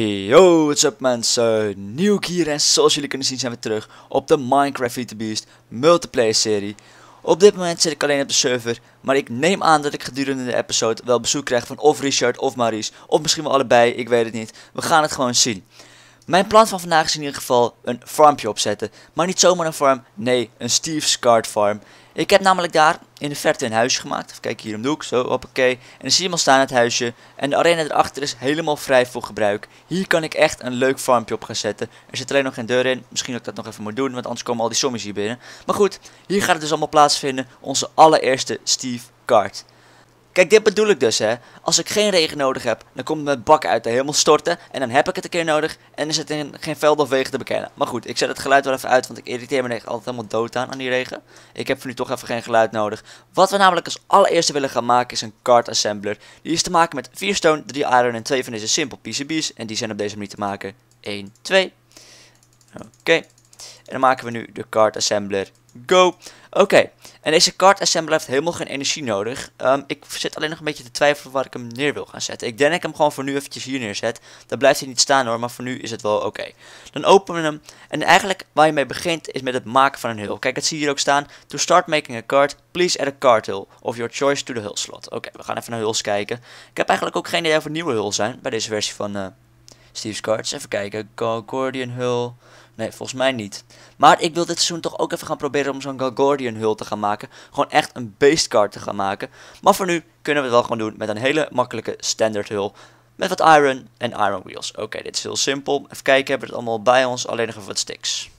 Yo, what's up mensen, Nieuw hier en zoals jullie kunnen zien zijn we terug op de Minecraft Vita Beast multiplayer serie. Op dit moment zit ik alleen op de server, maar ik neem aan dat ik gedurende de episode wel bezoek krijg van of Richard of Maurice, of misschien wel allebei, ik weet het niet. We gaan het gewoon zien. Mijn plan van vandaag is in ieder geval een farmpje opzetten. Maar niet zomaar een farm, nee, een Steve's Card Farm. Ik heb namelijk daar in de verte een huisje gemaakt. Even kijken hier om de hoek, zo, hoppakee. En dan zie je hem al staan, het huisje. En de arena erachter is helemaal vrij voor gebruik. Hier kan ik echt een leuk farmpje op gaan zetten. Er zit alleen nog geen deur in. Misschien dat ik dat nog even moet doen, want anders komen al die zombies hier binnen. Maar goed, hier gaat het dus allemaal plaatsvinden. Onze allereerste Steve Card. Kijk, dit bedoel ik dus, hè. Als ik geen regen nodig heb, dan komt mijn bak uit de helemaal storten. En dan heb ik het een keer nodig. En is het geen veld of wegen te bekennen. Maar goed, ik zet het geluid wel even uit, want ik irriteer me altijd helemaal dood aan, aan die regen. Ik heb voor nu toch even geen geluid nodig. Wat we namelijk als allereerste willen gaan maken, is een card assembler. Die is te maken met 4 stone, 3 iron en 2 van deze simpel PCB's. En die zijn op deze manier te maken. 1, 2. Oké. En dan maken we nu de card assembler. Go! Oké, en deze card assembler heeft helemaal geen energie nodig. Ehm, ik zit alleen nog een beetje te twijfelen waar ik hem neer wil gaan zetten. Ik denk dat ik hem gewoon voor nu eventjes hier neerzet. Dan blijft hij niet staan hoor, maar voor nu is het wel oké. Dan openen we hem. En eigenlijk waar je mee begint is met het maken van een hul. Kijk, dat zie je hier ook staan. To start making a card, please add a card hul. of your choice to the hull slot. Oké, we gaan even naar huls kijken. Ik heb eigenlijk ook geen idee of er nieuwe huls zijn bij deze versie van... Eh, Steve's Cards. Even kijken. Concordian Hull. Nee, volgens mij niet. Maar ik wil dit seizoen toch ook even gaan proberen om zo'n Galgordian hul te gaan maken. Gewoon echt een beastcard te gaan maken. Maar voor nu kunnen we het wel gewoon doen met een hele makkelijke standard hul. Met wat iron en iron wheels. Oké, dit is heel simpel. Even kijken, hebben we het allemaal bij ons. Alleen nog even wat sticks.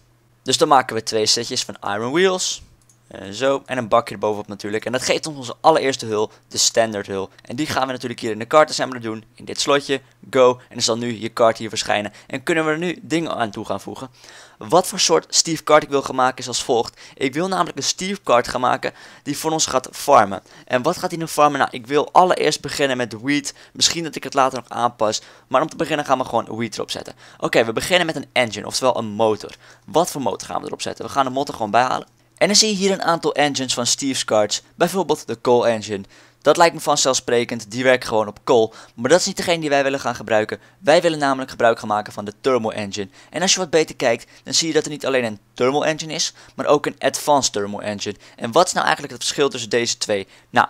Dus dan maken we twee setjes van iron wheels. Eh, zo, en een bakje erbovenop natuurlijk. En dat geeft ons onze allereerste hul, de standard hul. En die gaan we natuurlijk hier in de card assembler doen, in dit slotje, go. En er zal nu je kaart hier verschijnen. En kunnen we er nu dingen aan toe gaan voegen. Wat voor soort Steve kart ik wil gaan maken is als volgt. Ik wil namelijk een Steve kart gaan maken die voor ons gaat farmen. En wat gaat hij nu farmen? Nou, ik wil allereerst beginnen met wheat. Misschien dat ik het later nog aanpas. Maar om te beginnen gaan we gewoon wheat erop zetten. Oké, we beginnen met een engine, oftewel een motor. Wat voor motor gaan we erop zetten? We gaan de motor gewoon bijhalen. En dan zie je hier een aantal engines van Steve's Cards, bijvoorbeeld de Coal Engine. Dat lijkt me vanzelfsprekend, die werkt gewoon op kool. Maar dat is niet degene die wij willen gaan gebruiken. Wij willen namelijk gebruik gaan maken van de Thermal Engine. En als je wat beter kijkt, dan zie je dat er niet alleen een Thermal Engine is, maar ook een Advanced Thermal Engine. En wat is nou eigenlijk het verschil tussen deze twee? Nou...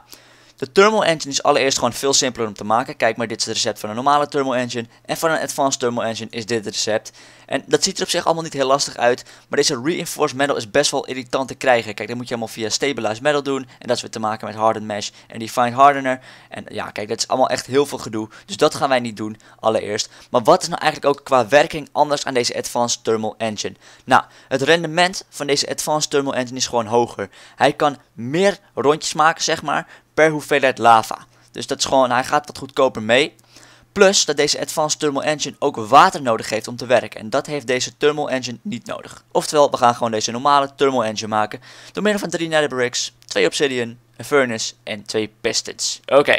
De thermal engine is allereerst gewoon veel simpeler om te maken. Kijk maar, dit is het recept van een normale thermal engine. En van een advanced thermal engine is dit het recept. En dat ziet er op zich allemaal niet heel lastig uit. Maar deze reinforced metal is best wel irritant te krijgen. Kijk, dat moet je allemaal via stabilized metal doen. En dat is weer te maken met hardened mesh en defined hardener. En ja, kijk, dat is allemaal echt heel veel gedoe. Dus dat gaan wij niet doen allereerst. Maar wat is nou eigenlijk ook qua werking anders aan deze advanced thermal engine? Nou, het rendement van deze advanced thermal engine is gewoon hoger. Hij kan meer rondjes maken, zeg maar per hoeveelheid lava. Dus dat is gewoon, hij gaat wat goedkoper mee. Plus dat deze Advanced Thermal Engine ook water nodig heeft om te werken. En dat heeft deze Thermal Engine niet nodig. Oftewel, we gaan gewoon deze normale Thermal Engine maken. Door middel van 3 nether bricks, 2 obsidian, een furnace en 2 pistons. Oké.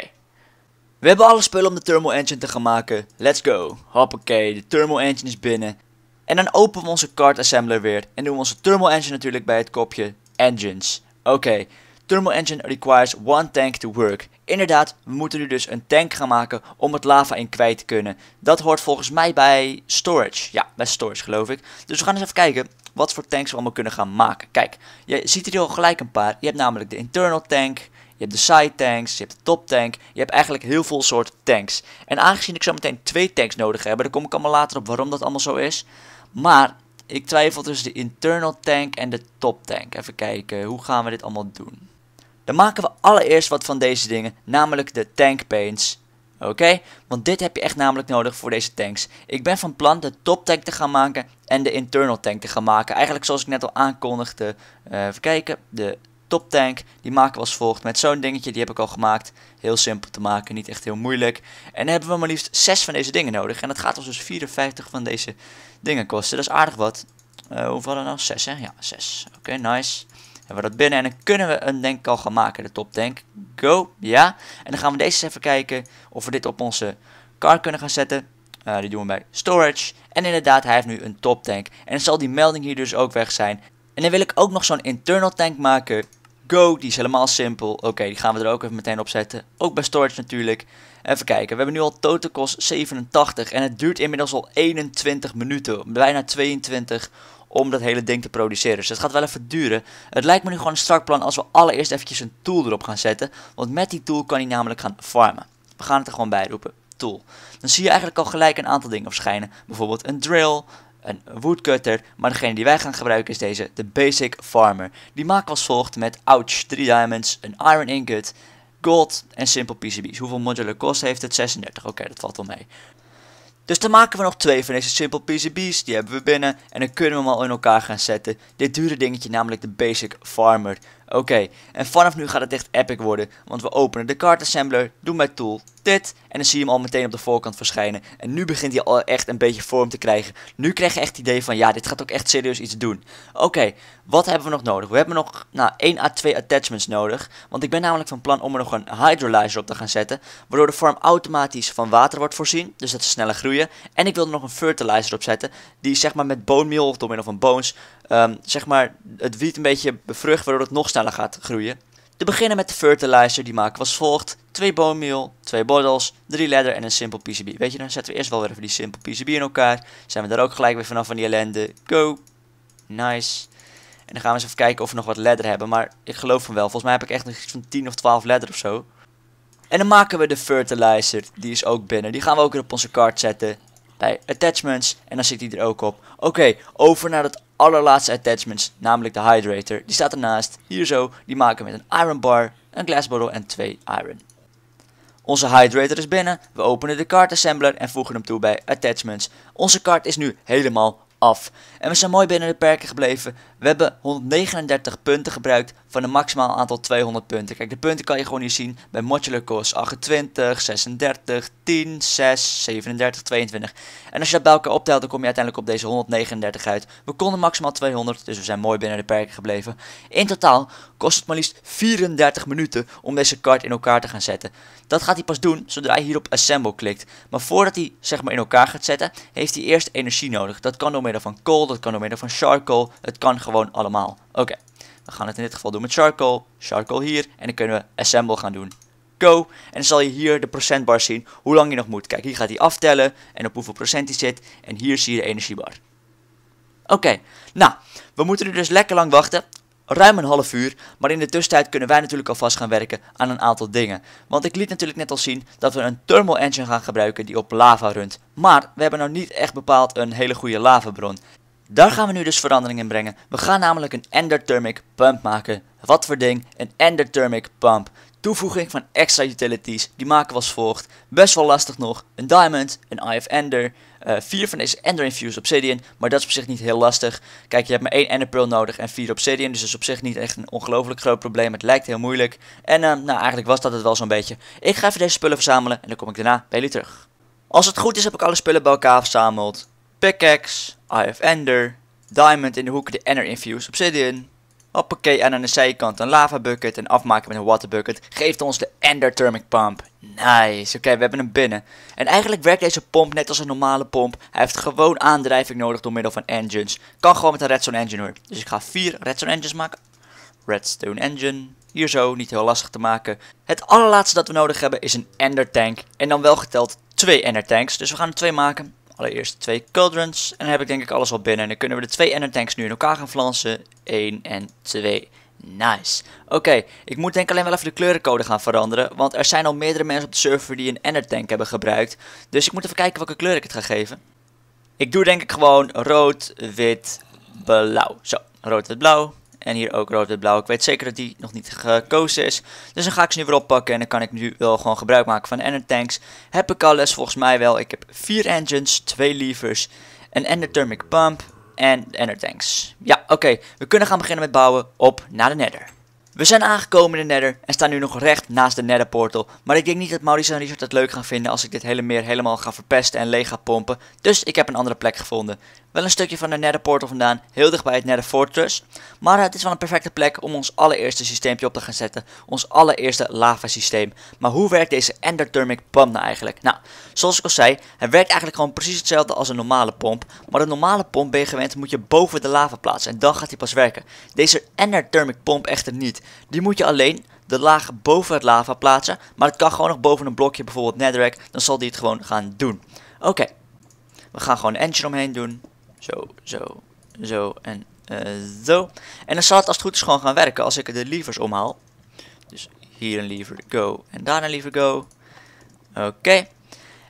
We hebben alle spullen om de Thermal Engine te gaan maken. Let's go. Hoppakee, de Thermal Engine is binnen. En dan openen we onze card assembler weer. En doen we onze Thermal Engine natuurlijk bij het kopje Engines. Oké thermal engine requires one tank to work. Inderdaad, we moeten nu dus een tank gaan maken om het lava in kwijt te kunnen. Dat hoort volgens mij bij storage. Ja, bij storage geloof ik. Dus we gaan eens even kijken wat voor tanks we allemaal kunnen gaan maken. Kijk, je ziet hier al gelijk een paar. Je hebt namelijk de internal tank, je hebt de side tanks, je hebt de top tank. Je hebt eigenlijk heel veel soorten tanks. En aangezien ik zo meteen twee tanks nodig heb, daar kom ik allemaal later op waarom dat allemaal zo is. Maar ik twijfel tussen de internal tank en de top tank. Even kijken, hoe gaan we dit allemaal doen? Dan maken we allereerst wat van deze dingen, namelijk de tank paints. Oké? Want dit heb je echt namelijk nodig voor deze tanks. Ik ben van plan de top tank te gaan maken en de internal tank te gaan maken. Eigenlijk zoals ik net al aankondigde. Eh, even kijken. De top tank, die maken we als volgt. Met zo'n dingetje, die heb ik al gemaakt. Heel simpel te maken, niet echt heel moeilijk. En dan hebben we maar liefst 6 van deze dingen nodig. En dat gaat ons dus 54 van deze dingen kosten. Dat is aardig wat. Eh, hoeveel er nou? 6 hè? Ja, 6. Oké, nice we dat binnen en dan kunnen we een al gaan maken. De top tank. Go. Ja. En dan gaan we deze eens even kijken of we dit op onze car kunnen gaan zetten. Eh, die doen we bij storage. En inderdaad, hij heeft nu een top tank. En dan zal die melding hier dus ook weg zijn. En dan wil ik ook nog zo'n internal tank maken. Go, die is helemaal simpel. Oké, die gaan we er ook even meteen op zetten. Ook bij storage natuurlijk. Even kijken, we hebben nu al total cost 87 en het duurt inmiddels al 21 minuten, bijna 22 om dat hele ding te produceren. Dus dat gaat wel even duren. Het lijkt me nu gewoon een strak plan als we allereerst eventjes een tool erop gaan zetten. Want met die tool kan hij namelijk gaan farmen. We gaan het er gewoon bij roepen. Tool. Dan zie je eigenlijk al gelijk een aantal dingen verschijnen. Bijvoorbeeld een drill, een woodcutter, maar degene die wij gaan gebruiken is deze, de Basic Farmer. Die maakt we als volgt met ouch, 3 diamonds, een iron ingot, gold en simple PCB's. Hoeveel modular kost heeft het? 36, oké dat valt wel mee. Dus dan maken we nog twee van deze simple PCB's. Die hebben we binnen. En dan kunnen we hem al in elkaar gaan zetten. Dit dure dingetje, namelijk de Basic Farmer. Oké, en vanaf nu gaat het echt epic worden, want we openen de card assembler, doen bij tool dit en dan zie je hem al meteen op de voorkant verschijnen. En nu begint hij al echt een beetje vorm te krijgen. Nu krijg je echt het idee van ja, dit gaat ook echt serieus iets doen. Oké, wat hebben we nog nodig? We hebben nog nou, 1 à 2 attachments nodig, want ik ben namelijk van plan om er nog een hydrolyzer op te gaan zetten, waardoor de vorm automatisch van water wordt voorzien, dus dat ze sneller groeien. En ik wil er nog een fertilizer op zetten, die zeg maar met bone meal of door middel van bones Ehm, zeg maar, het wiet een beetje bevrucht, waardoor het nog sneller gaat groeien. Te beginnen met de fertilizer, die maken we als volgt. 2 bone meal, 2 bottles, 3 ladder en een simpel PCB. Weet je, dan zetten we eerst wel weer even die simpel PCB in elkaar. Zijn we daar ook gelijk weer vanaf van die ellende. Go. Nice. En dan gaan we eens even kijken of we nog wat ladder hebben. Maar ik geloof van wel. Volgens mij heb ik echt nog iets van 10 of 12 ladder of zo. En dan maken we de fertilizer. Die is ook binnen. Die gaan we ook weer op onze kaart zetten. Bij attachments. En dan zit die er ook op. Oké, over naar het allerlaatste attachments, namelijk de hydrator. Die staat ernaast, hier zo. Die maken we met een iron bar, een glass bottle en twee iron. Onze hydrator is binnen, we openen de card assembler en voegen hem toe bij attachments. Onze kart is nu helemaal af. En we zijn mooi binnen de perken gebleven, we hebben 139 punten gebruikt van een maximaal aantal 200 punten. Kijk, de punten kan je gewoon hier zien bij modular cost 28, 36, 10, 6, 37, 22. En als je dat bij elkaar optelt, dan kom je uiteindelijk op deze 139 uit. We konden maximaal 200, dus we zijn mooi binnen de perken gebleven. In totaal kost het maar liefst 34 minuten om deze kaart in elkaar te gaan zetten. Dat gaat hij pas doen zodra hij hier op assemble klikt. Maar voordat hij zeg maar in elkaar gaat zetten, heeft hij eerst energie nodig. Dat kan door middel van coal, dat kan door middel van charcoal, het kan gewoon gewoon allemaal. Oké, we gaan het in dit geval doen met charcoal. Charcoal hier. En dan kunnen we assemble gaan doen. Go. En dan zal je hier de procentbar zien hoe lang je nog moet. Kijk, hier gaat hij aftellen en op hoeveel procent hij zit. En hier zie je de energiebar. Oké, nou, we moeten er dus lekker lang wachten. Ruim een half uur, maar in de tussentijd kunnen wij natuurlijk alvast gaan werken aan een aantal dingen. Want ik liet natuurlijk net al zien dat we een thermal engine gaan gebruiken die op lava runt. Maar we hebben nou niet echt bepaald een hele goede lavabron. Daar gaan we nu dus verandering in brengen. We gaan namelijk een endothermic pump maken. Wat voor ding? Een endothermic pump. Toevoeging van extra utilities, die maken we als volgt. Best wel lastig nog, een diamond, een eye of ender, eh, vier van deze ender infused obsidian, maar dat is op zich niet heel lastig. Kijk, je hebt maar één ender pearl nodig en vier obsidian, dus dat is op zich niet echt een ongelooflijk groot probleem. Het lijkt heel moeilijk. En ehm, nou, eigenlijk was dat het wel zo'n beetje. Ik ga even deze spullen verzamelen en dan kom ik daarna bij jullie terug. Als het goed is heb ik alle spullen bij elkaar verzameld. Pickaxe, I of Ender, Diamond in de hoek, de Ender infused Obsidian. Hoppakee, en aan de zijkant een lava bucket en afmaken met een water bucket geeft ons de Ender Thermic Pump. Nice, oké, we hebben hem binnen. En eigenlijk werkt deze pomp net als een normale pomp. Hij heeft gewoon aandrijving nodig door middel van engines. Kan gewoon met een redstone engine hoor. Dus ik ga vier redstone engines maken. Redstone engine, hier zo, niet heel lastig te maken. Het allerlaatste dat we nodig hebben is een Ender Tank. En dan wel geteld twee Ender Tanks, dus we gaan er twee maken. Allereerst twee cauldrons. En dan heb ik denk ik alles al binnen. En dan kunnen we de twee ender tanks nu in elkaar gaan flansen. 1 en 2. Nice. Oké, ik moet denk alleen wel even de kleurencode gaan veranderen. Want er zijn al meerdere mensen op de server die een ender tank hebben gebruikt. Dus ik moet even kijken welke kleur ik het ga geven. Ik doe denk ik gewoon rood, wit, blauw. Zo, rood, wit, blauw. En hier ook rood en blauw. Ik weet zeker dat die nog niet gekozen is. Dus dan ga ik ze nu weer oppakken. En dan kan ik nu wel gewoon gebruik maken van ender tanks. Heb ik alles volgens mij wel. Ik heb vier engines, twee levers, een ender thermic pump en ender tanks. Ja, oké. We kunnen gaan beginnen met bouwen op naar de nether. We zijn aangekomen in de Nether en staan nu nog recht naast de Nether Portal. Maar ik denk niet dat Maurice en Richard het leuk gaan vinden als ik dit hele meer helemaal ga verpesten en leeg ga pompen. Dus ik heb een andere plek gevonden. Wel een stukje van de Nether Portal vandaan, heel dicht bij het Nether Fortress. Maar het is wel een perfecte plek om ons allereerste systeempje op te gaan zetten. Ons allereerste lava systeem. Maar hoe werkt deze Thermic Pump nou eigenlijk? Nou, zoals ik al zei, hij werkt eigenlijk gewoon precies hetzelfde als een normale pomp. Maar een normale pomp ben je gewend, moet je boven de lava plaatsen. En dan gaat hij pas werken. Deze Thermic Pump echter niet. Die moet je alleen de laag boven het lava plaatsen. Maar het kan gewoon nog boven een blokje, bijvoorbeeld netherrack. Dan zal die het gewoon gaan doen. Oké. We gaan gewoon een engine omheen doen. Zo, zo, zo en eh, zo. En dan zal het als het goed is gewoon gaan werken als ik de levers omhaal. Dus hier een lever go en daar een lever go. Oké.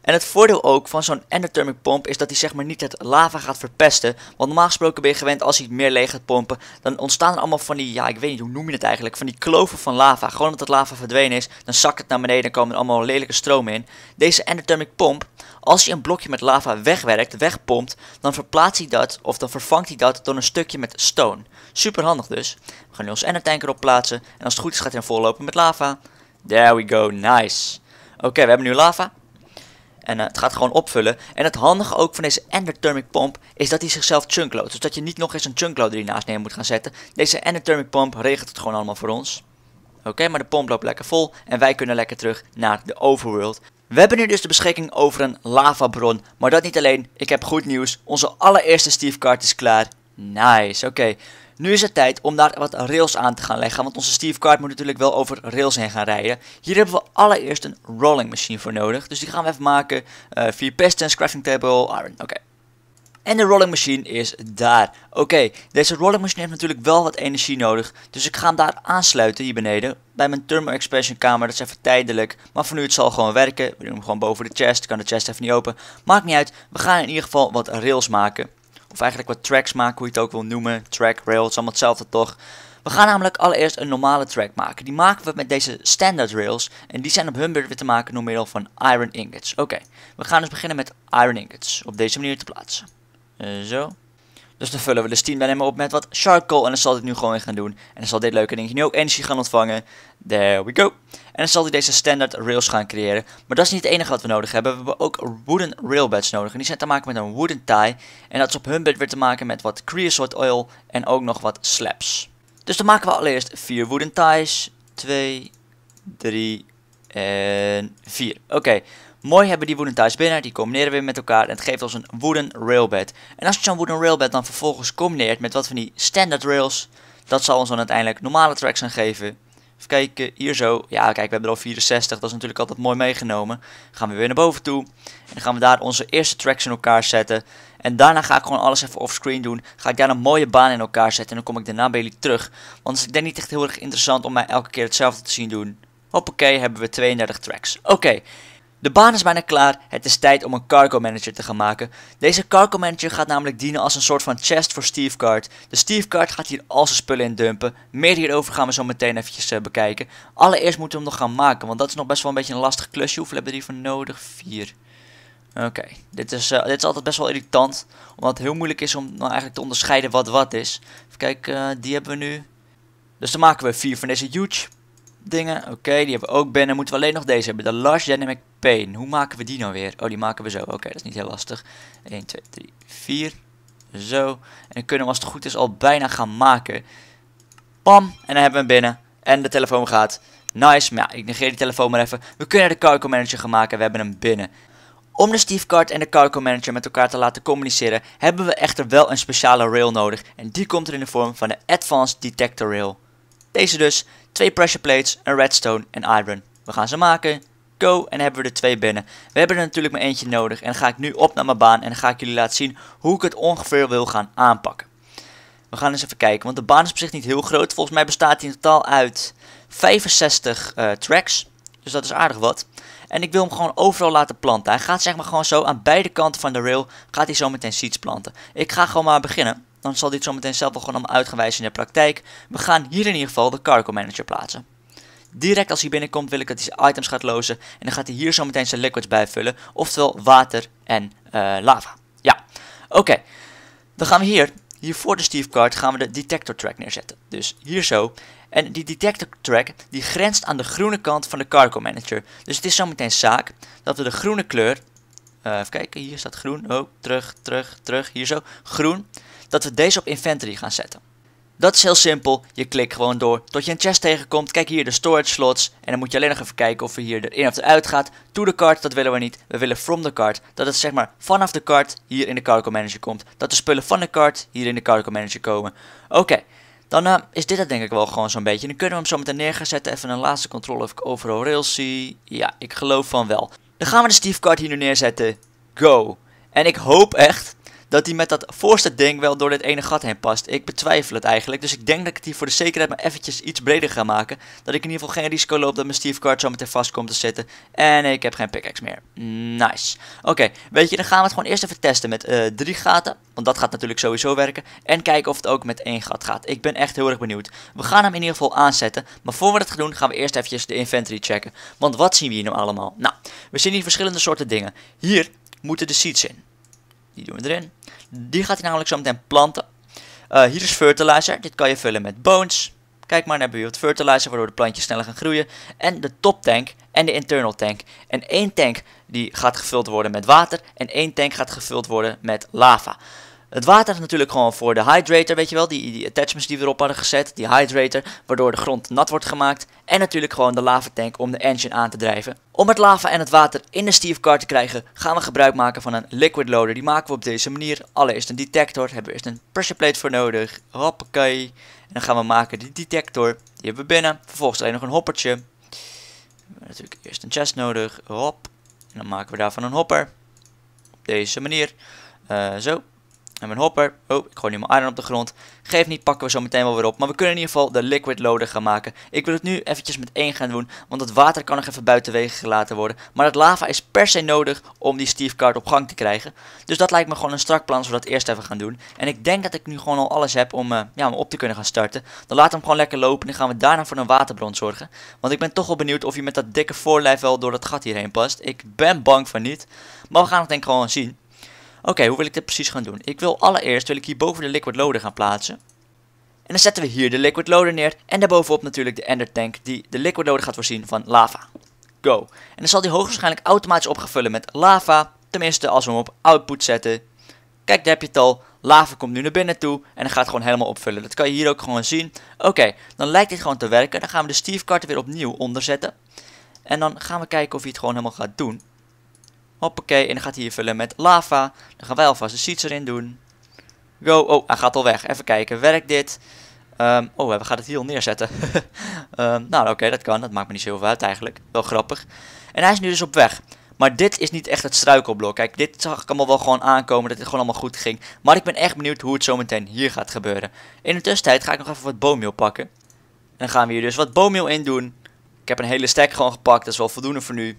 En het voordeel ook van zo'n endothermic pomp is dat hij zeg maar niet het lava gaat verpesten. Want normaal gesproken ben je gewend als hij meer leeg gaat pompen, dan ontstaan er allemaal van die, ja ik weet niet hoe noem je het eigenlijk, van die kloven van lava. Gewoon omdat het lava verdwenen is, dan zakt het naar beneden en komen er allemaal lelijke stromen in. Deze endothermic pomp als je een blokje met lava wegwerkt, wegpompt, dan verplaatst hij dat of dan vervangt hij dat door een stukje met stone. Super handig dus. We gaan nu ons tank op plaatsen en als het goed is gaat hij vollopen met lava. There we go, nice. Oké, we hebben nu lava. En eh, het gaat gewoon opvullen. En het handige ook van deze endothermic Pomp is dat hij zichzelf chunkloadt. Dus dat je niet nog eens een chunkloader hiernaast neer moet gaan zetten. Deze thermic Pomp regelt het gewoon allemaal voor ons. Oké, maar de pomp loopt lekker vol en wij kunnen lekker terug naar de overworld. We hebben nu dus de beschikking over een lavabron, maar dat niet alleen. Ik heb goed nieuws, onze allereerste Steve Card is klaar. Nice, oké. Nu is het tijd om daar wat rails aan te gaan leggen, want onze Steve Card moet natuurlijk wel over rails heen gaan rijden. Hier hebben we allereerst een rolling machine voor nodig, dus die gaan we even maken. Uh, vier pistons, crafting table, iron, oké. En de rolling machine is daar. Oké, deze rolling machine heeft natuurlijk wel wat energie nodig. Dus ik ga hem daar aansluiten hier beneden. Bij mijn thermo expansion kamer. Dat is even tijdelijk. Maar voor nu het zal gewoon werken. We doen hem gewoon boven de chest. Ik kan de chest even niet open. Maakt niet uit. We gaan in ieder geval wat rails maken. Of eigenlijk wat tracks maken. Hoe je het ook wil noemen. Track, rails, Het is allemaal hetzelfde toch. We gaan namelijk allereerst een normale track maken. Die maken we met deze standard rails. En die zijn op hun beurt weer te maken door middel van iron ingots. Oké, we gaan dus beginnen met iron ingots. Op deze manier te plaatsen. Eh, zo. Dus dan vullen we de Steam Dynamo op met wat charcoal. En dan zal dit nu gewoon weer gaan doen. En dan zal dit leuke dingetje nu ook energie gaan ontvangen. There we go. En dan zal hij deze standaard rails gaan creëren. Maar dat is niet het enige wat we nodig hebben. We hebben ook wooden railbeds nodig. En die zijn te maken met een wooden tie. En dat is op hun bed weer te maken met wat creosote oil. En ook nog wat slabs. Dus dan maken we allereerst vier wooden ties. 2, 3 en 4. Oké. Mooi hebben die wooden ties binnen, die combineren weer met elkaar en het geeft ons een wooden railbed. En als je zo'n wooden railbed dan vervolgens combineert met wat van die standard rails, dat zal ons dan uiteindelijk normale tracks gaan geven. Even kijken, hier zo. Ja, kijk, we hebben er al 64. Dat is natuurlijk altijd mooi meegenomen. gaan we weer naar boven toe. En dan gaan we daar onze eerste tracks in elkaar zetten. En daarna ga ik gewoon alles even offscreen doen. Ga ik daar een mooie baan in elkaar zetten. En dan kom ik daarna bij jullie terug. Want het is denk niet echt heel erg interessant om mij elke keer hetzelfde te zien doen. Hoppakee, hebben we 32 tracks. Oké, de baan is bijna klaar, het is tijd om een cargo manager te gaan maken. Deze cargo manager gaat namelijk dienen als een soort van chest voor Steve Card. De Steve Card gaat hier al zijn spullen in dumpen. Meer hierover gaan we zo meteen eventjes eh, bekijken. Allereerst moeten we hem nog gaan maken, want dat is nog best wel een beetje een lastig klusje. Hoeveel hebben we hiervoor nodig? Vier. Oké, dit, is, eh, dit is altijd best wel irritant, omdat het heel moeilijk is om nou eigenlijk te onderscheiden wat wat is. Even kijken, eh, die hebben we nu. Dus dan maken we vier van deze huge dingen. Oké, die hebben we ook binnen. Moeten we alleen nog deze hebben. De Large Dynamic Pain. Hoe maken we die nou weer? Oh, die maken we zo. Oké, dat is niet heel lastig. 1, 2, 3, 4. Zo. En dan kunnen we als het goed is al bijna gaan maken. Pam. En dan hebben we hem binnen. En de telefoon gaat. Nice. Maar ja, ik negeer die telefoon maar even. We kunnen de Cargo Manager gaan maken. We hebben hem binnen. Om de Steve Card en de carco Manager met elkaar te laten communiceren, hebben we echter wel een speciale rail nodig. En die komt er in de vorm van de Advanced Detector Rail. Deze dus, twee pressure plates, een redstone en iron. We gaan ze maken. Go en hebben we er twee binnen. We hebben er natuurlijk maar eentje nodig en dan ga ik nu op naar mijn baan en dan ga ik jullie laten zien hoe ik het ongeveer wil gaan aanpakken. We gaan eens even kijken, want de baan is op zich niet heel groot. Volgens mij bestaat hij in totaal uit 65 eh, tracks, dus dat is aardig wat. En ik wil hem gewoon overal laten planten. Hij gaat zeg maar gewoon zo aan beide kanten van de rail, gaat hij zo meteen seeds planten. Ik ga gewoon maar beginnen dan zal dit zometeen zelf wel gewoon allemaal uitgewijzen in de praktijk. We gaan hier in ieder geval de Cargo Manager plaatsen. Direct als hij binnenkomt wil ik dat hij zijn items gaat lozen. En dan gaat hij hier zometeen zijn liquids bijvullen. Oftewel water en eh, lava. Ja, oké. Dan gaan we hier, hier voor de Steve Card, gaan we de detector track neerzetten. Dus hier zo. En die detector track die grenst aan de groene kant van de cargo manager. Dus het is zometeen zaak dat we de groene kleur... Eh, even kijken, hier staat groen. Oh, terug, terug, terug. Hier zo. Groen dat we deze op inventory gaan zetten. Dat is heel simpel, je klikt gewoon door tot je een chest tegenkomt. Kijk hier de storage slots en dan moet je alleen nog even kijken of er hier erin of eruit gaat. To the cart, dat willen we niet. We willen from the cart, dat het zeg maar vanaf de cart hier in de cargo manager komt. Dat de spullen van de cart hier in de cargo manager komen. Oké, dan eh, is dit het denk ik wel gewoon zo'n beetje. Dan kunnen we hem zo meteen neer gaan zetten. Even een laatste controle of ik overal rails zie. Ja, ik geloof van wel. Dan gaan we de Steve cart hier nu neerzetten. Go! En ik hoop echt dat hij met dat voorste ding wel door dit ene gat heen past. Ik betwijfel het eigenlijk. Dus ik denk dat ik het hier voor de zekerheid maar eventjes iets breder ga maken. Dat ik in ieder geval geen risico loop dat mijn Steve Card zo meteen vast komt te zitten. En ik heb geen pickaxe meer. Nice. Oké, weet je, dan gaan we het gewoon eerst even testen met eh, drie gaten. Want dat gaat natuurlijk sowieso werken. En kijken of het ook met één gat gaat. Ik ben echt heel erg benieuwd. We gaan hem in ieder geval aanzetten. Maar voor we dat gaan doen, gaan we eerst eventjes de inventory checken. Want wat zien we hier nou allemaal? Nou, we zien hier verschillende soorten dingen. Hier moeten de seeds in. Die doen we erin. Die gaat hij namelijk zo meteen planten. Eh, hier is fertilizer. Dit kan je vullen met bones. Kijk maar naar bijvoorbeeld fertilizer, waardoor de plantjes sneller gaan groeien. En de top tank en de internal tank. En één tank die gaat gevuld worden met water en één tank gaat gevuld worden met lava. Het water is natuurlijk gewoon voor de hydrator, weet je wel, die, attachments die we erop hadden gezet, die hydrator, waardoor de grond nat wordt gemaakt. En natuurlijk gewoon de tank om de engine aan te drijven. Om het lava en het water in de Steve Car te krijgen, gaan we gebruik maken van een liquid loader. Die maken we op deze manier. Allereerst een detector, hebben we eerst een pressure plate voor nodig. Hoppakee. En dan gaan we maken die detector, die hebben we binnen. Vervolgens alleen nog een hoppertje. We hebben natuurlijk eerst een chest nodig, hop. En dan maken we daarvan een hopper. Op deze manier. Eh, zo. En mijn hopper, oh, ik gooi nu mijn iron op de grond. Geef niet, pakken we zo meteen wel weer op. Maar we kunnen in ieder geval de liquid loader gaan maken. Ik wil het nu eventjes met één gaan doen, want het water kan nog even buitenwege gelaten worden. Maar dat lava is per se nodig om die Steve Card op gang te krijgen. Dus dat lijkt me gewoon een strak plan, zodat we dat eerst even gaan doen. En ik denk dat ik nu gewoon al alles heb om, uh, ja, om op te kunnen gaan starten. Dan laten we hem gewoon lekker lopen en dan gaan we daarna voor een waterbron zorgen. Want ik ben toch wel benieuwd of hij met dat dikke voorlijf wel door dat gat hierheen past. Ik ben bang van niet. Maar we gaan het denk ik gewoon zien. Oké, hoe wil ik dit precies gaan doen? Ik wil allereerst wil ik hier boven de liquid loader gaan plaatsen. En dan zetten we hier de liquid loader neer. En daarbovenop natuurlijk de ender tank die de liquid loader gaat voorzien van lava. Go. En dan zal die hoogstwaarschijnlijk automatisch opgevullen met lava. Tenminste als we hem op output zetten. Kijk, daar heb je het al. Lava komt nu naar binnen toe en dan gaat het gewoon helemaal opvullen. Dat kan je hier ook gewoon zien. Oké, dan lijkt dit gewoon te werken. Dan gaan we de Steve Carter weer opnieuw onderzetten. En dan gaan we kijken of hij het gewoon helemaal gaat doen. Hoppakee. En dan gaat hij hier vullen met lava. Dan gaan wij alvast de seeds erin doen. Go. Oh, hij gaat al weg. Even kijken. Werkt dit? Ehm, oh, we gaan het hier al neerzetten. Ehm, nou, oké, dat kan. Dat maakt me niet zoveel uit eigenlijk. Wel grappig. En hij is nu dus op weg. Maar dit is niet echt het struikelblok. Kijk, dit zag ik allemaal wel gewoon aankomen. Dat het gewoon allemaal goed ging. Maar ik ben echt benieuwd hoe het zo meteen hier gaat gebeuren. In de tussentijd ga ik nog even wat boommeel pakken. En dan gaan we hier dus wat boommeel in doen. Ik heb een hele stack gewoon gepakt. Dat is wel voldoende voor nu.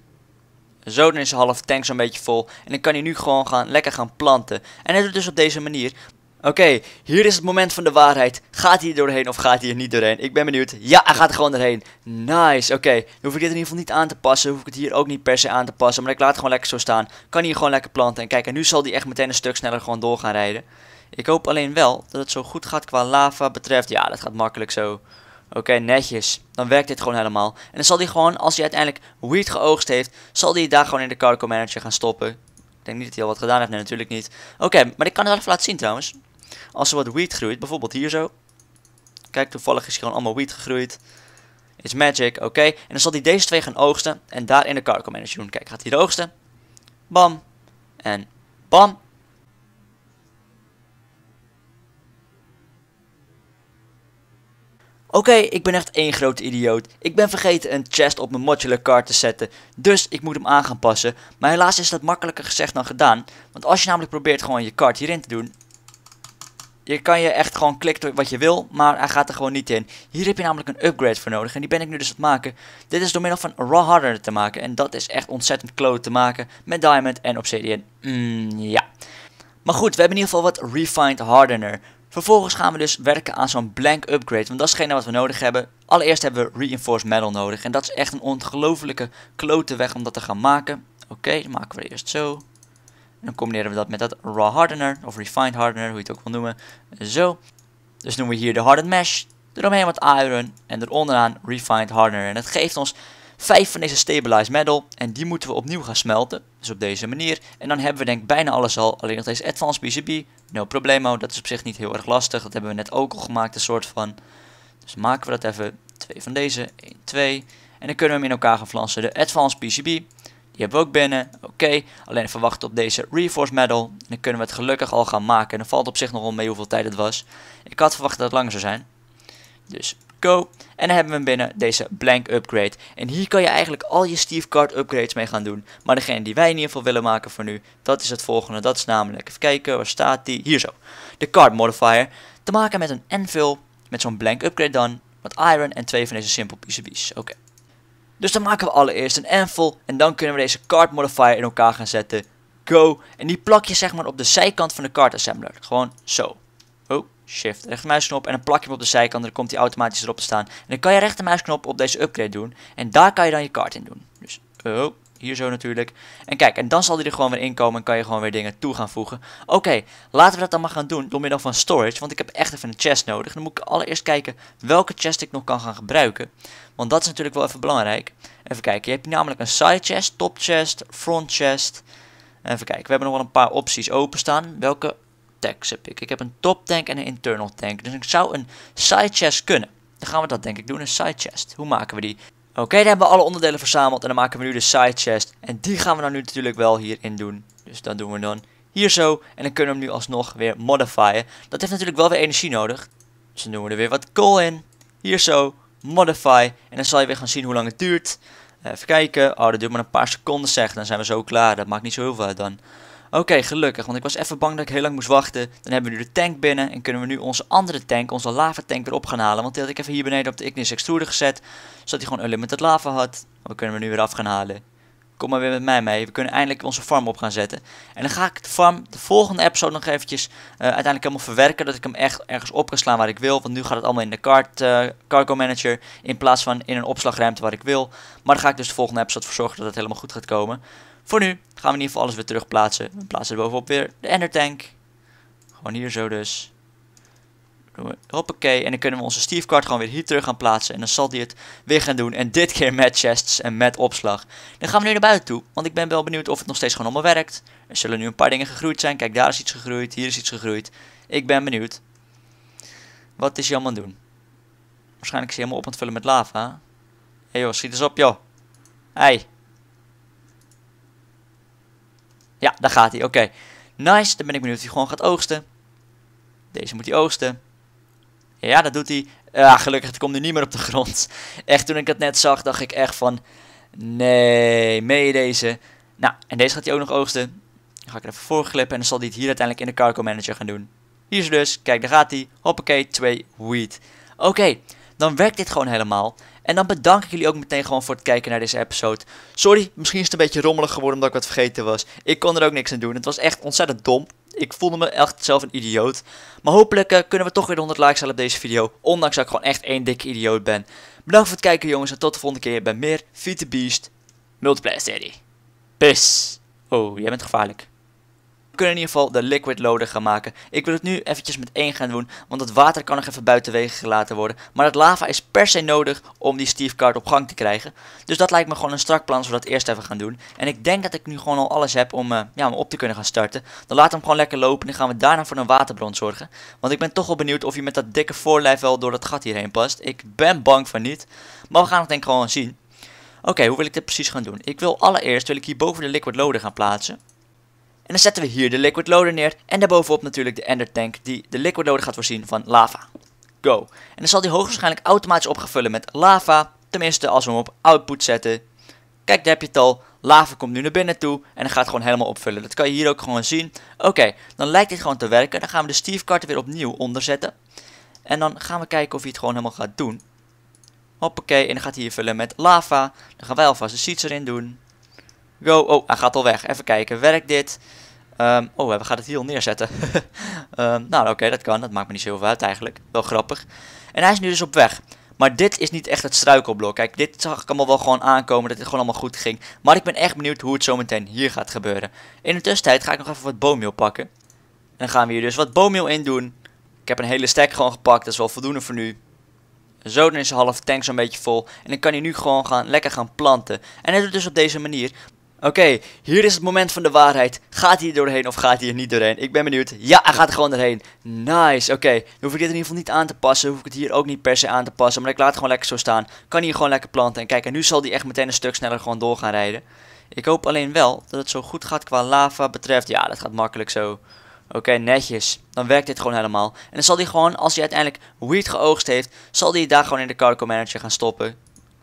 Zo dan is de halve tank zo'n beetje vol. En dan kan hij nu gewoon gaan, lekker gaan planten. En hij doet dus op deze manier. Oké, hier is het moment van de waarheid. Gaat hij er doorheen of gaat hij er niet doorheen? Ik ben benieuwd. Ja, hij gaat er gewoon doorheen. Nice, oké. Okay. hoef ik dit in ieder geval niet aan te passen. Hoef ik het hier ook niet per se aan te passen. Maar ik laat het gewoon lekker zo staan. Kan hier gewoon lekker planten. En kijk, en nu zal hij echt meteen een stuk sneller gewoon door gaan rijden. Ik hoop alleen wel dat het zo goed gaat qua lava betreft. Ja, dat gaat makkelijk zo. Oké, netjes. Dan werkt dit gewoon helemaal. En dan zal hij gewoon, als hij uiteindelijk weed geoogst heeft, zal hij daar gewoon in de cargo manager gaan stoppen. Ik denk niet dat hij al wat gedaan heeft, nee natuurlijk niet. Oké, maar ik kan het wel even laten zien trouwens. Als er wat weed groeit, bijvoorbeeld hier zo. Kijk, toevallig is hier gewoon allemaal weed gegroeid. It's magic, oké. En dan zal hij deze twee gaan oogsten en daar in de cargo manager doen. Kijk, gaat hij de oogsten. Bam. En bam. Oké, ik ben echt één grote idioot. Ik ben vergeten een chest op mijn modular card te zetten, dus ik moet hem aan gaan passen. Maar helaas is dat makkelijker gezegd dan gedaan, want als je namelijk probeert gewoon je card hierin te doen, je kan je echt gewoon klikken wat je wil, maar hij gaat er gewoon niet in. Hier heb je namelijk een upgrade voor nodig en die ben ik nu dus aan het maken. Dit is door middel van Raw hardener te maken en dat is echt ontzettend kloot te maken met Diamond en Obsidian. Mmm, ja. Maar goed, we hebben in ieder geval wat Refined Hardener. Vervolgens gaan we dus werken aan zo'n blank upgrade, want dat is geen wat we nodig hebben. Allereerst hebben we reinforced metal nodig en dat is echt een ongelofelijke klote weg om dat te gaan maken. Oké, dan maken we eerst zo. En dan combineren we dat met dat raw hardener, of refined hardener, hoe je het ook wil noemen. Zo. Dus noemen we hier de hardened mesh, eromheen wat iron en eronderaan refined hardener. En dat geeft ons 5 van deze stabilized metal en die moeten we opnieuw gaan smelten. Dus op deze manier. En dan hebben we denk ik bijna alles al. Alleen nog deze Advanced PCB. No problemo. Dat is op zich niet heel erg lastig. Dat hebben we net ook al gemaakt een soort van. Dus maken we dat even. Twee van deze. 1, 2. En dan kunnen we hem in elkaar gaan flansen. De Advanced PCB. Die hebben we ook binnen. Oké. Alleen even op deze Reforce metal, dan kunnen we het gelukkig al gaan maken. En dan valt op zich nog wel mee hoeveel tijd het was. Ik had verwacht dat het langer zou zijn. Dus Go. En dan hebben we binnen deze blank upgrade. En hier kan je eigenlijk al je Steve Card upgrades mee gaan doen. Maar degene die wij in ieder geval willen maken voor nu, dat is het volgende. Dat is namelijk, even kijken, waar staat die? Hier zo. De card modifier. Te maken met een anvil, met zo'n blank upgrade dan, wat iron en twee van deze simpel PCB's. Oké. Dus dan maken we allereerst een anvil en dan kunnen we deze card modifier in elkaar gaan zetten. Go. En die plak je zeg maar op de zijkant van de card assembler. Gewoon zo shift, rechtermuisknop en dan plak je hem op de zijkant en dan komt hij automatisch erop te staan. En dan kan je rechtermuisknop op deze upgrade doen en daar kan je dan je kaart in doen. Dus, oh, hier zo natuurlijk. En kijk, en dan zal die er gewoon weer inkomen en kan je gewoon weer dingen toe gaan voegen. Oké, laten we dat dan maar gaan doen door middel van storage, want ik heb echt even een chest nodig. Dan moet ik allereerst kijken welke chest ik nog kan gaan gebruiken. Want dat is natuurlijk wel even belangrijk. Even kijken, je hebt namelijk een side chest, top chest, front chest. Even kijken, we hebben nog wel een paar opties openstaan. Welke tanks heb ik. Ik heb een top tank en een internal tank. Dus ik zou een side chest kunnen. Dan gaan we dat denk ik doen, een side chest. Hoe maken we die? Oké, okay, dan hebben we alle onderdelen verzameld en dan maken we nu de side chest. En die gaan we dan nu natuurlijk wel hierin doen. Dus dat doen we dan hier zo. En dan kunnen we hem nu alsnog weer modifyen Dat heeft natuurlijk wel weer energie nodig. Dus dan doen we er weer wat kool in. Hier zo, modify. En dan zal je weer gaan zien hoe lang het duurt. Eh, even kijken. Oh, dat duurt maar een paar seconden zeg. Dan zijn we zo klaar. Dat maakt niet zo heel veel uit dan. Oké, gelukkig, want ik was even bang dat ik heel lang moest wachten. Dan hebben we nu de tank binnen en kunnen we nu onze andere tank, onze lava tank weer op gaan halen. Want die had ik even hier beneden op de Ignis Extruder gezet, zodat hij gewoon unlimited lava had. We kunnen we nu weer af gaan halen. Kom maar weer met mij mee, we kunnen eindelijk onze farm op gaan zetten. En dan ga ik de farm de volgende episode nog eventjes eh, uiteindelijk helemaal verwerken. Dat ik hem echt ergens op kan slaan waar ik wil. Want nu gaat het allemaal in de cart, eh, cargo manager in plaats van in een opslagruimte waar ik wil. Maar daar ga ik dus de volgende episode voor zorgen dat het helemaal goed gaat komen. Voor nu gaan we in ieder geval alles weer terug plaatsen. We plaatsen er bovenop weer de Ender Tank. Gewoon hier zo dus. hoppakee. En dan kunnen we onze Steve Card gewoon weer hier terug gaan plaatsen. En dan zal die het weer gaan doen. En dit keer met chests en met opslag. Dan gaan we nu naar buiten toe. Want ik ben wel benieuwd of het nog steeds gewoon allemaal werkt. Er zullen nu een paar dingen gegroeid zijn. Kijk, daar is iets gegroeid. Hier is iets gegroeid. Ik ben benieuwd. Wat is hij allemaal doen? Waarschijnlijk is hij helemaal op aan het vullen met lava. Hé hey joh, schiet eens op joh. Hey. Ja, daar gaat hij. Oké. Nice. Dan ben ik benieuwd of hij gewoon gaat oogsten. Deze moet hij oogsten. Ja, dat doet hij. Ah, gelukkig, het komt nu niet meer op de grond. Echt, toen ik het net zag, dacht ik echt van... Nee, mee deze. Nou, en deze gaat hij ook nog oogsten. Dan ga ik er even voor glippen en dan zal hij het hier uiteindelijk in de Cargo Manager gaan doen. Hier is dus, kijk daar gaat hij. Hoppakee, twee, wheat. Oké, dan werkt dit gewoon helemaal. En dan bedank ik jullie ook meteen gewoon voor het kijken naar deze episode. Sorry, misschien is het een beetje rommelig geworden omdat ik wat vergeten was. Ik kon er ook niks aan doen. Het was echt ontzettend dom. Ik voelde me echt zelf een idioot. Maar hopelijk eh, kunnen we toch weer 100 likes halen op deze video. Ondanks dat ik gewoon echt één dikke idioot ben. Bedankt voor het kijken jongens. En tot de volgende keer bij meer Vita Beast Multiplayer Serie. Peace. Oh, jij bent gevaarlijk kunnen in ieder geval de liquid loader gaan maken. Ik wil het nu eventjes met één gaan doen, want het water kan nog even buitenwege gelaten worden. Maar dat lava is per se nodig om die Steve Card op gang te krijgen. Dus dat lijkt me gewoon een strak plan, zodat we dat eerst even gaan doen. En ik denk dat ik nu gewoon al alles heb om, uh, ja, om op te kunnen gaan starten. Dan laten we hem gewoon lekker lopen en dan gaan we daarna voor een waterbron zorgen. Want ik ben toch wel benieuwd of hij met dat dikke voorlijf wel door dat gat hierheen past. Ik ben bang van niet, maar we gaan het denk ik gewoon zien. Oké, hoe wil ik dit precies gaan doen? Ik wil allereerst wil ik hier boven de liquid loader gaan plaatsen. En dan zetten we hier de liquid loader neer. En daarbovenop natuurlijk de ender tank die de liquid loader gaat voorzien van lava. Go. En dan zal die hoogstwaarschijnlijk automatisch opgevullen met lava. Tenminste als we hem op output zetten. Kijk, daar heb je het al. Lava komt nu naar binnen toe en dan gaat het gewoon helemaal opvullen. Dat kan je hier ook gewoon zien. Oké, dan lijkt dit gewoon te werken. Dan gaan we de Steve Carter weer opnieuw onderzetten. En dan gaan we kijken of hij het gewoon helemaal gaat doen. Hoppakee, en dan gaat hij hier vullen met lava. Dan gaan wij alvast de seeds erin doen. Go, oh, hij gaat al weg. Even kijken, werkt dit? Ehm, oh, we gaan het hier al neerzetten. Ehm, nou, oké, dat kan. Dat maakt me niet zoveel uit eigenlijk. Wel grappig. En hij is nu dus op weg. Maar dit is niet echt het struikelblok. Kijk, dit zag ik allemaal wel gewoon aankomen. Dat het gewoon allemaal goed ging. Maar ik ben echt benieuwd hoe het zo meteen hier gaat gebeuren. In de tussentijd ga ik nog even wat boommeel pakken. En dan gaan we hier dus wat boommeel in doen. Ik heb een hele stack gewoon gepakt. Dat is wel voldoende voor nu. Zo, dan is de halve tank zo'n beetje vol. En dan kan hij nu gewoon gaan, lekker gaan planten. En dat doet dus op deze manier. Oké, hier is het moment van de waarheid. Gaat hij er doorheen of gaat hij er niet doorheen? Ik ben benieuwd. Ja, hij gaat er gewoon doorheen. Nice, oké. Okay. hoef ik dit in ieder geval niet aan te passen. hoef ik het hier ook niet per se aan te passen. Maar ik laat het gewoon lekker zo staan. Kan hier gewoon lekker planten. En kijk, en nu zal die echt meteen een stuk sneller gewoon door gaan rijden. Ik hoop alleen wel dat het zo goed gaat qua lava betreft. Ja, dat gaat makkelijk zo. Oké, netjes. Dan werkt dit gewoon helemaal. En dan zal hij gewoon, als hij uiteindelijk wheat geoogst heeft, zal hij daar gewoon in de cargo manager gaan stoppen. Ik